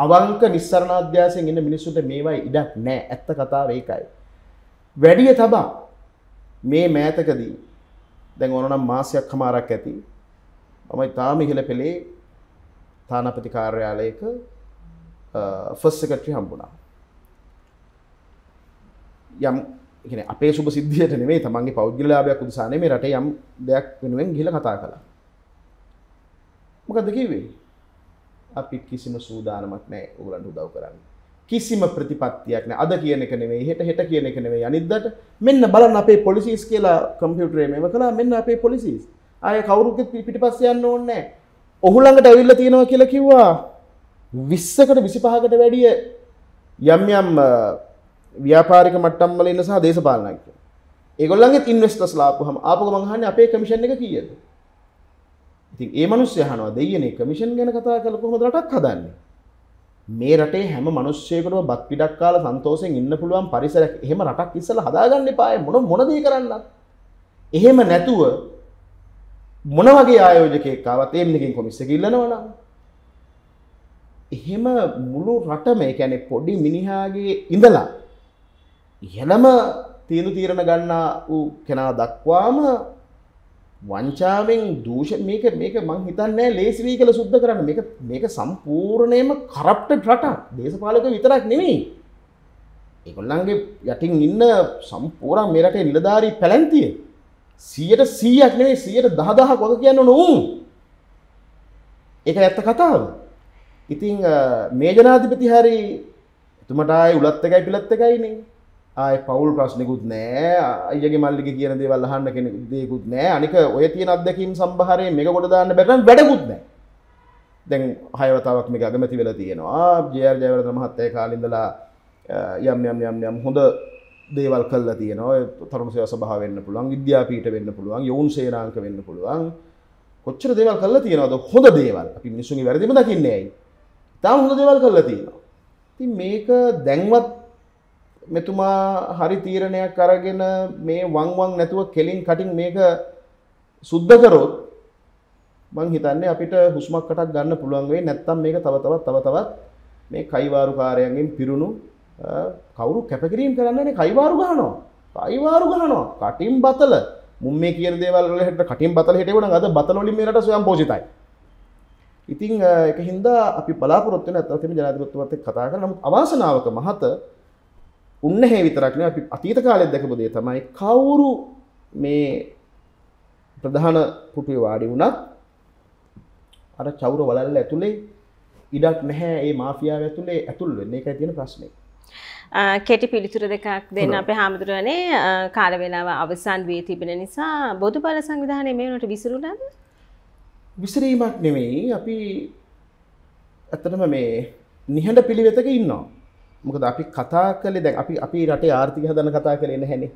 අවංක නිස්සරණ අධ්‍යාසයෙන් ඉන්න මිනිස්සුන්ට මේවා ඉඩක් නැහැ ඇත්ත කතාව ඒකයි වැඩිය තබා මේ මෑතකදී දැන් ඕනනම් මාසයක් හමාරක් ඇති මම ඉතාම ඉහළ පෙළේ තානාපති කාර්යාලයක ෆස් සෙකටරි හම්බුණා. යම් කියන්නේ අපේ සුබ සිද්ධියට නෙමෙයි තමන්ගේ පෞද්ගලික ලාභයක් උදෙසා නෙමෙයි රටේ යම් දෙයක් වෙනුවෙන් ගිහිල්ලා කතා කළා. මොකද්ද කිව්වේ? අපි කිසිම සූදානමක් නැහැ ඔයගලන්ට උදව් කරන්න. කිසිම ප්‍රතිපත්තියක් නෑ අද කියන එක නෙවෙයි හෙට හෙට කියන එක නෙවෙයි අනිද්දට මෙන්න බලන්න අපේ පොලිසිස් කියලා කම්පියුටරේ මේව කළා මෙන්න අපේ පොලිසිස් ආය කවුරුත් පිටිපස්ස යන්න ඕනේ නෑ ඔහු ළඟට ඇවිල්ලා තියෙනවා කියලා කිව්වා 20කට 25කට වැඩිය යම් යම් ව්‍යාපාරික මට්ටම් වල ඉන්න සහ දේශපාලනඥයෝ ඒගොල්ලන්ගේ ඉන්වෙස්ටර්ස් ලාපුවහම ආපහු මං අහන්නේ අපේ කමිෂන් එක කීයද ඉතින් ඒ මිනිස්සු අහනවා දෙයියනේ කමිෂන් ගැන කතා කරලා කොහොමද රටක් හදන්නේ මේ රටේ හැම මනුස්්‍යයකට බත් පිඩක් කාල සන්තෝසෙන් ඉන්න පුළුවන් පරිසර එහෙම රටක් ඉස්සල හදාගන්න පාය මොන මොනදී කරන්න එහෙම නැතුව මොන වගේ ආයෝජකයක්කාවත් එමකින් කොමිස්ස කිල්ලනවන එහෙම මුළු රට මේ කැනෙ පොඩි මිනිහාගේ ඉඳලා ඉහළම තීරු තීරණ ගන්නා වූ කෙනා දක්වාම වංචාවෙන් දූෂ මේක මේක මං හිතන්නෑ ලේසිවී කළ සුද්ද කරන්න මේක මේක සම්පූර්ණයම කරප්ට රටක් දේශපාලක විතරක් නෙවෙයි එකොල්ලන්ගේ යටින් ඉන්න සම්පූරන් මෙරට නිලධාරී පැලැන්තිය සියට සීයක් නෙවේ සියට දහදහ කොද කියන්න නොවුන් එක ඇත්ත කතාව ඉතිං මේ ජනාධිපතිහාරි එතුමටයි උලත් එකයි පිළත් එකයිනේ ආය පවුල් ප්‍රශ්නකුත් නෑ අයගේ මල්ලි කියන දේවල් අහන්න කෙන දේකුත් නෑ අනික ඔය තියෙන අදකින් සම්භහරය මේක ගොඩ දාන්න බැටන් වැඩකුත්න දැන් හයවතාවක් මේ අගමැති වෙලා තියෙනවා ජයර් ජයවරත මහත්තය කාලින්දලා යම් යම් යම් යම් හොඳ දේවල් කල්ලා තියෙනවා තරුණ සය සභාවන්න පුළුවන් විද්‍යාපීට වෙන්න පුළුවන් යොවුන් සේනාංක වෙන්න පුළුවන් කොච්චර දේවල් කල්ලා තියෙනවද හොඳ දේවල් අපි මිනිසුන් වැරදිම දකින්නේ ඇයි තාම හොඳ දේවල් කල්ලා තියෙනවා ති මේක දැන්වත් මෙතුමා හරි තීරණයක් අරගෙන මේ වංවං නැතුව කෙලින් කටින් මේක සුද්ධ කරොත් මං හිතන්නේ අපිට හුස්මක් කටක් ගන්න පුළුවන් වෙයි නැත්නම් මේක තව තවත් තව තවත් මේ කයිවාරුකාරයන්ගෙන් පිරුණු කවුරු කැපකිරීම කරන්නනේ කයිවාරු ගහනවා කයිවාරු ගහනවා කටින් බතල මුම් මේ කියන දේවල් වල හෙට කටින් බතල හිටේවනම් අද බතල වලින් මේ රට සොයම් පෝෂිතයි ඉතින් ඒක හින්දා අපි බලාපොරොත්තු වෙන අත්‍යවශ්‍යම ජනාධිපතිතුමත් එක්ක කතා කරලා නමුත් අවාසනාවක මහත උන්න හැ විතරක්න අපි අතීත කාලෙත් දැකපුදේ තමයි කවුරු මේ ප්‍රධාන පුටුවේ වාඩි වුණත් අර චවුර වලල්ල ඇතුළේ ඉඩක් නැහැ ඒ මාෆියාව ඇතුළේ ඇතුල් වෙන්න එක තියෙන ප්‍රශ්නය කෙටි පිළිතුර දෙකක් දෙන්න අප හාමුදුරුවනේ කාලවෙලාව අවසන් වී තිබෙන නිසා බොදු බල සංවිධානය මේනට විසරුණද විසරීමක් නෙවෙයි අපි ඇතනම මේ නිහඬ පිළිවෙතක ඉන්නවා මොකද අපි කතා කලේ දැන් අපි අපි රටේ ආර්ථික හදන කතා කලේ නැහැනේ.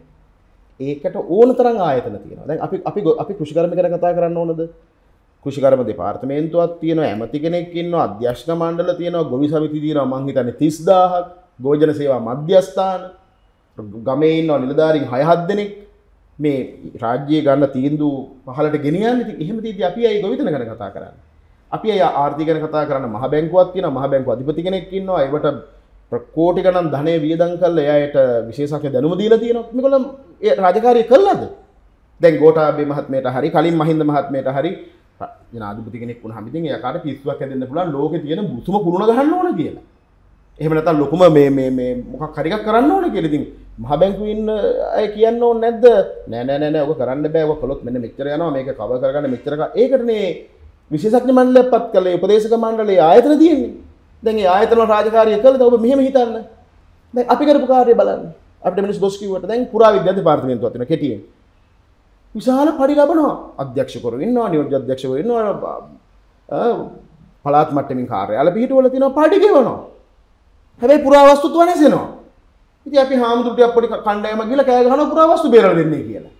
ඒකට ඕන තරම් ආයතන තියෙනවා. දැන් අපි අපි අපි කෘෂිකර්ම ගැන කතා කරන්න ඕනද? කෘෂිකර්ම දෙපාර්තමේන්තුවක් තියෙනවා, ඇමති කෙනෙක් ඉන්නවා, අධ්‍යක්ෂණ මණ්ඩල තියෙනවා, ගොවි සමිති තියෙනවා, මං හිතන්නේ 30000ක්, ගෝජන සේවා මධ්‍යස්ථාන, ගමේ ඉන්නවා නිලධාරීන් 6-7 දෙනෙක්. මේ රාජ්‍යයේ ගන්න තීන්දුව පහලට ගෙනියන්න. ඉතින් එහෙම තියදී අපි අය ගොවිතැන ගැන කතා කරන්නේ. අපි අය ආර්ථික ගැන කතා කරන්න මහ බැංකුවක් තියෙනවා, මහ බැංකුව අධිපති කෙනෙක් ඉන්නවා, ඒවට ප්‍රකෝටිකනම් ධනේ වියදන් කල්ල එයට විශේෂක දැනුම දීල තියෙන මිකොල රජකාරය කල්ලද දැන් ගෝටාබේ මහත්මයට හරි කලින් මහින්ද මහත්මයට හරි ජනාධපති කෙනෙක් වුණ හමිති යකාට පිස්වක් ඇදන්න පුළන් ලෝක තියෙන බුසුම කුණ ගන්න ඕන කියලා එහමනත ලොකුම මේ මොකක් හරිකක් කරන්න ඕන කෙලෙතින් මහබැංකුවන්න ඇය කියන්න ඕන්න නැද නෑනෑන ඔක කරන්න බෑව කොත් මෙන්න මෙචර යන මේක කව කරගන්න මෙචරක ඒකටනේ විශේෂක්්‍ය මණ්ඩල පත් කලේ උපදේශක මණ්ඩලේ ආයතර තියෙන්නේ දැන් ඒ ආයතන වල රාජකාරිය කළද ඔබ මෙහෙම හිතන්න. දැන් අපි කරපු කාර්යය බලන්න. අපිට මිනිස්සු දොස් කිව්වට දැන් පුරාවිද්‍යා දෙපාර්තමේන්තුවක් තියෙනවා කෙටියෙන්. විශාල පඩි ලබනවා. අධ්‍යක්ෂකවරු ඉන්නවා, නියෝජ්‍ය අධ්‍යක්ෂකවරු ඉන්නවා. පළාත් මට්ටමින් කාර්යාල පිහිටවල තියෙනවා පඩි ගෙවනවා. හැබැයි පුරාවස්තුත්ව නැසෙනවා. ඉතින් අපි හාමුදුරුවෝ ටිකක් පොඩි කණ්ඩායම ගිහලා කෑ ගහනවා පුරාවස්තු බේරලා දෙන්නේ කියලා.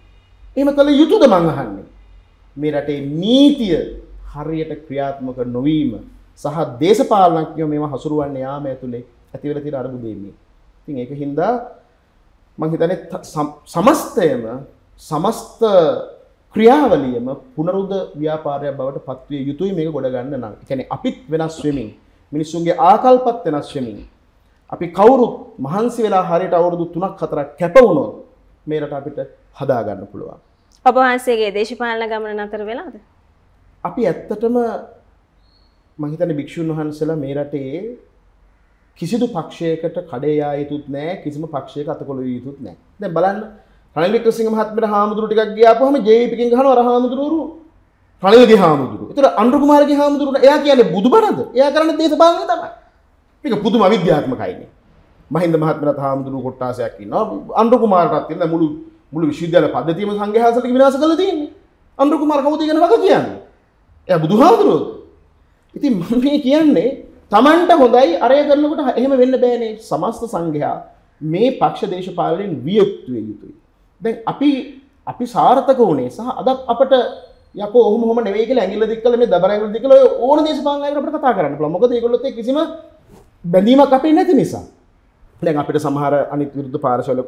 එහෙම කළ යුතුද මං අහන්නේ. මේ රටේ නීතිය හරියට ක්‍රියාත්මක නොවීම සහ දේශපාලනඥයෝ මේවා හසුරුවන්න යාම ඇතුලේ ඇතිවෙලා තියෙන අරුබුදේ මේ. ඉතින් ඒක හින්දා මම හිතන්නේ සමස්තයම සමස්ත ක්‍රියාවලියම පුනරුද ව්‍යාපාරයක් බවට පත්විය යුතුයි මේක ගොඩ ගන්න නම්. ඒ කියන්නේ අපිත් වෙනස් වෙමින් මිනිස්සුන්ගේ ආකල්පත් වෙනස් වෙමින් අපි කවුරුත් මහන්සි වෙලා හරියට අවුරුදු 3ක් 4ක් කැප වුණොත් මේ රට අපිට හදා ගන්න පුළුවන්. ඔබ වහන්සේගේ දේශපාලන ගමන නතර වෙලාද? අපි ඇත්තටම මහිතන භික්‍ෂූන් වහන්සලා මේ රටේ කිසිදු පක්ෂයකට කඩේයා යුතුත් නෑ කිසිම පක්ෂයක අතකොළ යුතුත් නෑ දැ බලන්න රනිවික සිංහ මහත්මට හාමුදුරුටික් ගියාපුහම ජේපිකින් හනවර හාමුදුරුවරු රනිවිදි හාමුදුරු ඒතර අනුරුකුමාරගේ හාමුදුරුවට එයා කියන්නේ බුදුබණද එයා කරන්නේ දේශපාලනය තමයි මේක පුදුම අවිද්‍යාත්මකයිනේ මහින්ද මහත්මට හාමුදුරුව කොට්ටාසයක් ඉන්නවා අනුරුකුමාරටත් තියෙන මුළු මුළු විශ්වවිද්‍යාල පද්ධතියම සංඝයාසලට විනාශ කරලා තියෙන්නේ අනුරුකුමාර කවුද කියන වගේ කියන්නේ එයා බුදුහාමුදුරුවෝ ඉතින් මම මේ කියන්නේ Tamanට හොඳයි අරය කරනකොට එහෙම වෙන්න බෑනේ සමස්ත සංඝයා මේ පක්ෂ දේශපාලනයෙන් වියුක්ත වෙ යුතුයි. දැන් අපි අපි සාර්ථක වුණේ සහ අදත් අපට යකෝ ඔහොම ඔහොම නෙවෙයි කියලා ඇඟිල්ල දික් කළා මේ දබර ඇඟිල්ල දික් කළා ඔය ඕන දේශපාලනයකට අපිට කතා කරන්න පුළුවන්. මොකද ඒගොල්ලොත් ඒ කිසිම බැඳීමක් අපේ නැති නිසා. දැන් අපිට සමහර අනිත් විරුද්ධ පාර්ශවල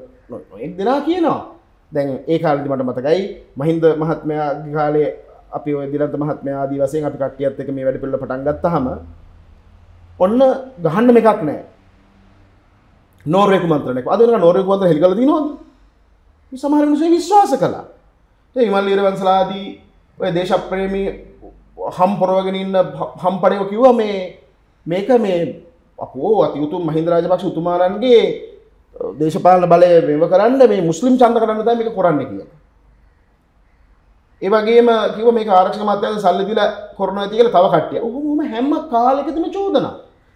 එක් දෙනා කියනවා. දැන් ඒ කාලෙදි මට මතකයි මහින්ද මහත්මයාගේ කාලේ අපි ඔය දිලන්ත මහත්මය ආදී වශයෙන් අපි කට්ටියත් එක්ක මේ වැඩ පිළිවෙල පටන් ගත්තාම ඔන්න ගහන්න එකක් නැහැ. නෝර්වේකු මන්ත්‍රණයක්. අද වෙනකන් නෝර්වේකු මන්ත්‍රණ හෙලි කරලා දිනවද? මේ සමහර මිනිස්සු විශ්වාස කළා. ඒ හිමල් ඉර වංශලාදී ඔය දේශප්‍රේමී හම් පොරවගෙන ඉන්න හම් පඩේව කිව්වා මේ මේක මේ අපෝ අති උතුම් මහින්ද රාජපක්ෂ උතුමාණන්ගේ දේශපාලන බලය මෙව කරන්න මේ මුස්ලිම් ඡන්ද කරන්න තමයි මේක කරන්නේ කියලා. ඒවගේම කිව මේ ආරක්ෂ මතය සල්ලිදිල කොරන ඇති කියල තව කටිය හම හැම කාලෙකතම චෝදන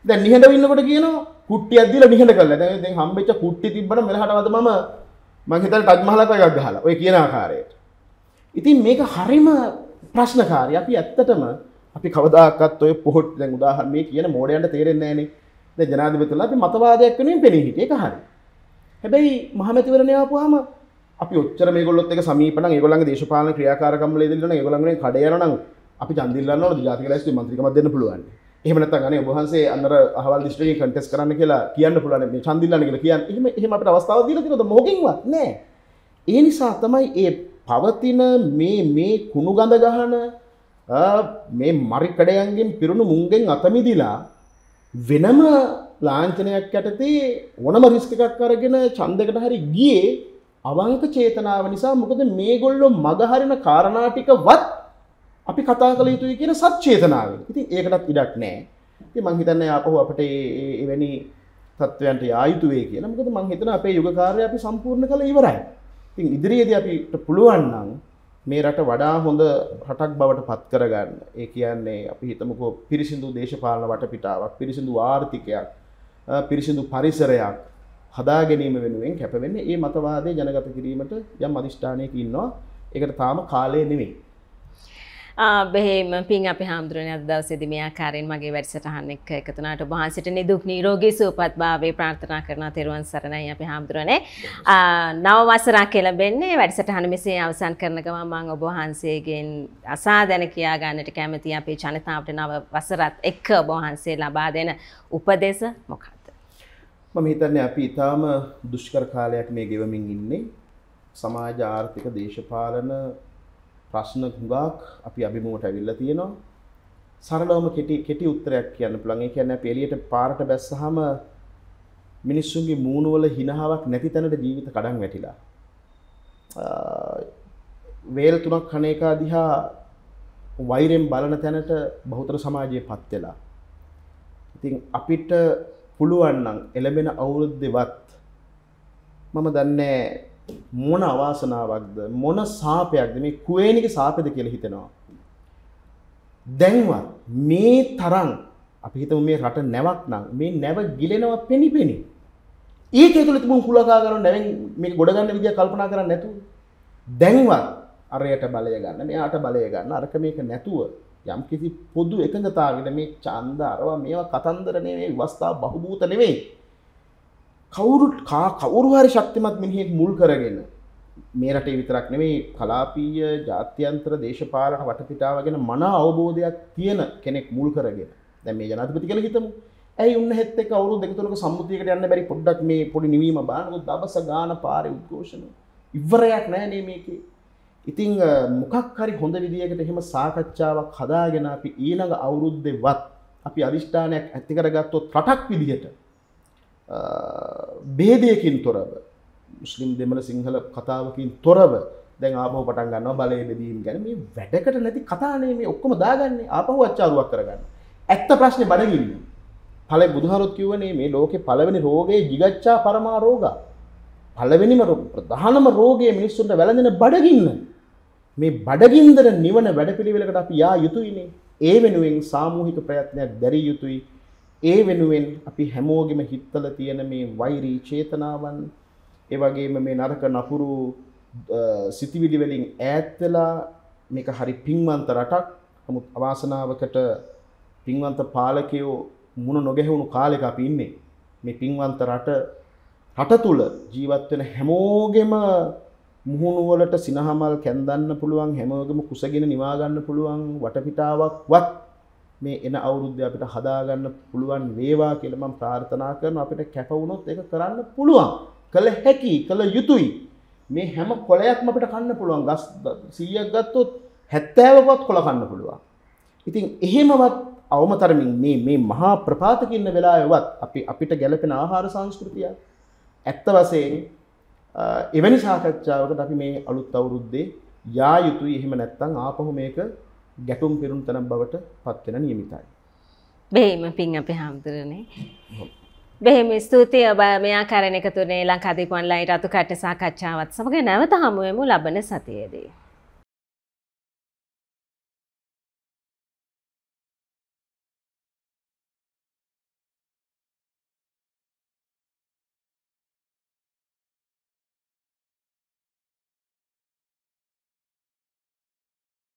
දැ නිහට වන්නකට කියන කුට්ටිය අදදිල නිහට කල ද හම්බෙච කුට්ටි තිබන මෙහටවතම මහිතල් ටක්මහලක එකක් හල ඔය කියන ආකාරයට. ඉතින් මේක හරිම ප්‍රශ්නකාරය අපි ඇත්තටම අපි කවදක්ත් ඔය පොහොට් දැ උදාහර මේ කියන මෝඩයන්ට තේරෙන්නේන ජනාධපතුල අපි මතවාදයක් වනින් පෙනහිට එක හරි. හැබැයි මහමැතිවරණයාපුහම අපි ඔච්චර මේගොල්ලොත් එක සමීපන ඒගොල්ලන් දේශපාලන ක්‍රියාකාරකම්ල ඉදිරියන ඒගොල්ලන්ගේ කඩේරන අපි චන්දිල්ලන්න ඕන ජාතික ලැයිස්තුවේ මන්ත්‍රීකමක් දෙන්න පුළුවන්. එහෙම නැත්නම් අනේ ඔබ වහන්සේ අnder අහවල් දිස්ත්‍රික්කේ කන්ටෙස්ට් කරන්න කියලා කියන්න පුළුවන් මේ චන්දිල්ලන්න කියලා කියන්න. එහෙම එහෙම අපිට අවස්ථාවක් දීලා තියෙනවද මොකකින්වත් නෑ. ඒ නිසා තමයි ඒ පවතින මේ මේ කුණු ගඳ ගහන මේ මරිකඩයන්ගෙන් පිරුණු මුංගෙන් අතමිදිලා වෙනම ලාංචනයක් යටතේ ඕනම රිස්ක එකක් අරගෙන ඡන්දයකට හරි ගියේ අවංක චේතනාව නිසා මොකද මේගොල්ලෝ මගහරින කාරණාටිකවත් අපි කතා කළ යුතුයි කියන සත්චේතනාව. ඉතින් ඒකටත් ඉඩක් නෑ. ඉතින් මං හිතන්නේ ආපහු අපිට එවැනි තත්ත්වයන්ට ආයුතු වේ කියලා. මොකද මං හිතන අපේ යුග කාර්යය අපි සම්පූර්ණ කළ ඉවරයි. ඉතින් ඉදිරියේදී අපිට පුළුවන් නම් මේ රට වඩා හොඳ රටක් බවට පත් කරගන්න. ඒ කියන්නේ අපි හිතමුකෝ පිරිසිදු දේශපාලන වටපිටාවක්, පිරිසිදු ආර්ථිකයක්, පිරිසිදු පරිසරයක් හදා ගැනීම වෙනුවෙන් කැපවෙන්න ඒ මතවාදය ජනගත කිරීමට යම් අධිෂ්ඨානයක ඉන්නවා එකට තාම කාලය නෙවෙයි. බෙහෙම පින් අප හාමුදුරන අදවසිද මෙයා කාරෙන් මගේ වැඩසටහන්න එක් එකතුනාට බහන්සිට නිදුක් නීරෝගී සූපත් භාවේ ප්‍රාර්ථනා කරන තෙරුවන් සරණයි අප හාමුදුරනේ නවවසරා කෙලබෙන්නේ වැඩසටහන මෙසේ අවසන් කරන ගමන් ඔබහන්සේගෙන් අසා දැන කියා ගන්නට කැමති අපේ ජනතාවට නව වසරත් එක්ක ඔබහන්සේ ලබා දෙන උපදෙස මොකක්. මම හිතන්නේ අපි ඊටාම දුෂ්කර කාලයක් මේ ගෙවමින් ඉන්නේ. සමාජ ආර්ථික දේශපාලන ප්‍රශ්න හුඟක් අපි අභිමුවට ඇවිල්ලා තියෙනවා. සරලවම කෙටි කෙටි උත්තරයක් කියන්න පුළුවන්. ඒ කියන්නේ අපි එළියට පාරට බැස්සහම මිනිස්සුන්ගේ මූණවල හිනාවක් නැති තැනට ජීවිත කඩන් වැටිලා. වේල් තුනක් කන එක දිහා වෛරෙන් බලන තැනට බහුතර සමාජයේ පත් වෙලා. ඉතින් අපිට පුළුවන්නන් එළබෙන අවුරුද්ධවත් මම දන්නේ මොන අවාසනාවක්ද මොන සාපයක්ද මේ කුවේනික සාපද කියල හිතෙනවා. දැන්වත් මේ තරන් අපි හිතම මේ රට නැවක් නම් මේ නැව ගිලෙනව පෙනි පෙනි. ඒක තුළ තිබුණ හුලකා කරන නැවෙන් මේ ගොඩගන්න විදිිය කල්පනා කරන්න නැතු. දැන්වත් අරයට බලය ගන්න මේ අට බලය ගන්න අරක මේක නැතුව යම් කිසි පොදු එකඟතාවකට මේ චන්ද අරවා මේවා කතන්දරනේ මේ විවස්ථා බහුබූත නෙවෙයි. කවුරුත් කවුරු හරි ශක්තිමත් මිනිහෙක් මුල් කරගෙන මේ රටේ විතරක් නෙවෙයි කලාපීය ජාත්‍යන්තර දේශපාලන වටපිටාව ගැන මන අවබෝධයක් තියෙන කෙනෙක් මුල් කරගෙන. දැන් මේ ජනාධිපති කියලා හිතමු. ඇයි උන්න හෙත් එක්ක අවුරුදු දෙක තුනක සම්මුතියකට යන්න බැරි පොඩ්ඩක් මේ පොඩි නිවීම බලනකො දවස ගාන පාරේ උද්ඝෝෂණ. ඉවරයක් නැහැ නේ මේකේ. ඉතිං මොකක් හරි හොඳ විදිියකට එහෙම සාකච්ඡාවක් හදාගෙන අපි ඊළඟ අවුරුද්දෙවත් අපි අධිෂ්ඨානයක් ඇතිකරගත්තොත් රටක් විදිහට බේදයකින් තොරව මුස්ලිම් දෙමල සිංහල කතාවකින් තොරව දැන් ආපහෝ පටන් ගන්න බලය බෙදීම් ගැන මේ වැඩකට නැති කතානේ මේ ඔක්කොම දාගන්නේ ආපහු අච්චාරුවක් කරගන්න ඇත්ත ප්‍රශ්නය බඩගින්න පල බුදුහරොත් කිවනේ මේ ලෝකෙ පලවෙනි රෝගයේ ජිගච්ඡා පරමා රෝග පලවෙනිම ප්‍රධානම රෝගයේ මිනිස්සුන්ට වැලඳෙන බඩගින්න මේ බඩගින්දර නිවන වැඩපිළිවෙලකට අපි යා යුතුයිනේ. ඒ වෙනුවෙන් සාමූහික ප්‍රයත්නයක් දැරිය යුතුයි. ඒ වෙනුවෙන් අපි හැමෝගෙම හිතල තියෙන මේ වෛරී චේතනාවන් ඒ වගේම මේ නරක නපුරු සිතිවිලි වලින් ඈත් වෙලා මේක හරි පින්වන්ත රටක්. නමුත් අවාසනාවකට පින්වන්ත පාලකයෝ මුණ නොගැහුණු කාලෙක අපි ඉන්නේ. මේ පින්වන්ත රට රට තුල ජීවත් වෙන හැමෝගෙම මුහුණු වලට සිනහමල් කැන්දන්න පුළුවන් හැමෝගෙම කුසගෙන නිවා ගන්න පුළුවන් වටපිටාවක්වත් මේ එන අවුරුද්දේ අපිට හදා ගන්න පුළුවන් වේවා කියලා මම ප්‍රාර්ථනා කරනවා අපිට කැප වුණොත් ඒක කරන්න පුළුවන් කළ හැකි කළ යුතුයි මේ හැම කොළයක්ම අපිට කන්න පුළුවන් ගස් 100ක් ගත්තොත් 70කවත් කොළ කන්න පුළුවන් ඉතින් එහෙමවත් අවම තරමින් මේ මේ මහා ප්‍රපාතක ඉන්න වෙලාවෙවත් අපි අපිට ගැළපෙන ආහාර සංස්කෘතියක් ඇත්ත වශයෙන් එවැනි සාකච්ඡාවකට අපි මේ අලුත් අවුරුද්දේ යා යුතුයි එහෙම නැත්තං ආපහු මේක ගැටුම් පිරුම් තන බවට පත්වෙන නියමිතයි. බෙහෙම පින් අපි හාමුදුරනේ. බෙහෙම ස්තුතිය ඔබ මෙයා කරන එක තුනේ ලංකාදීප ඔන්ලයින් රතු කට සාකච්ඡාවත් සමග නැවත හමුවෙමු ලබන සතියේදී.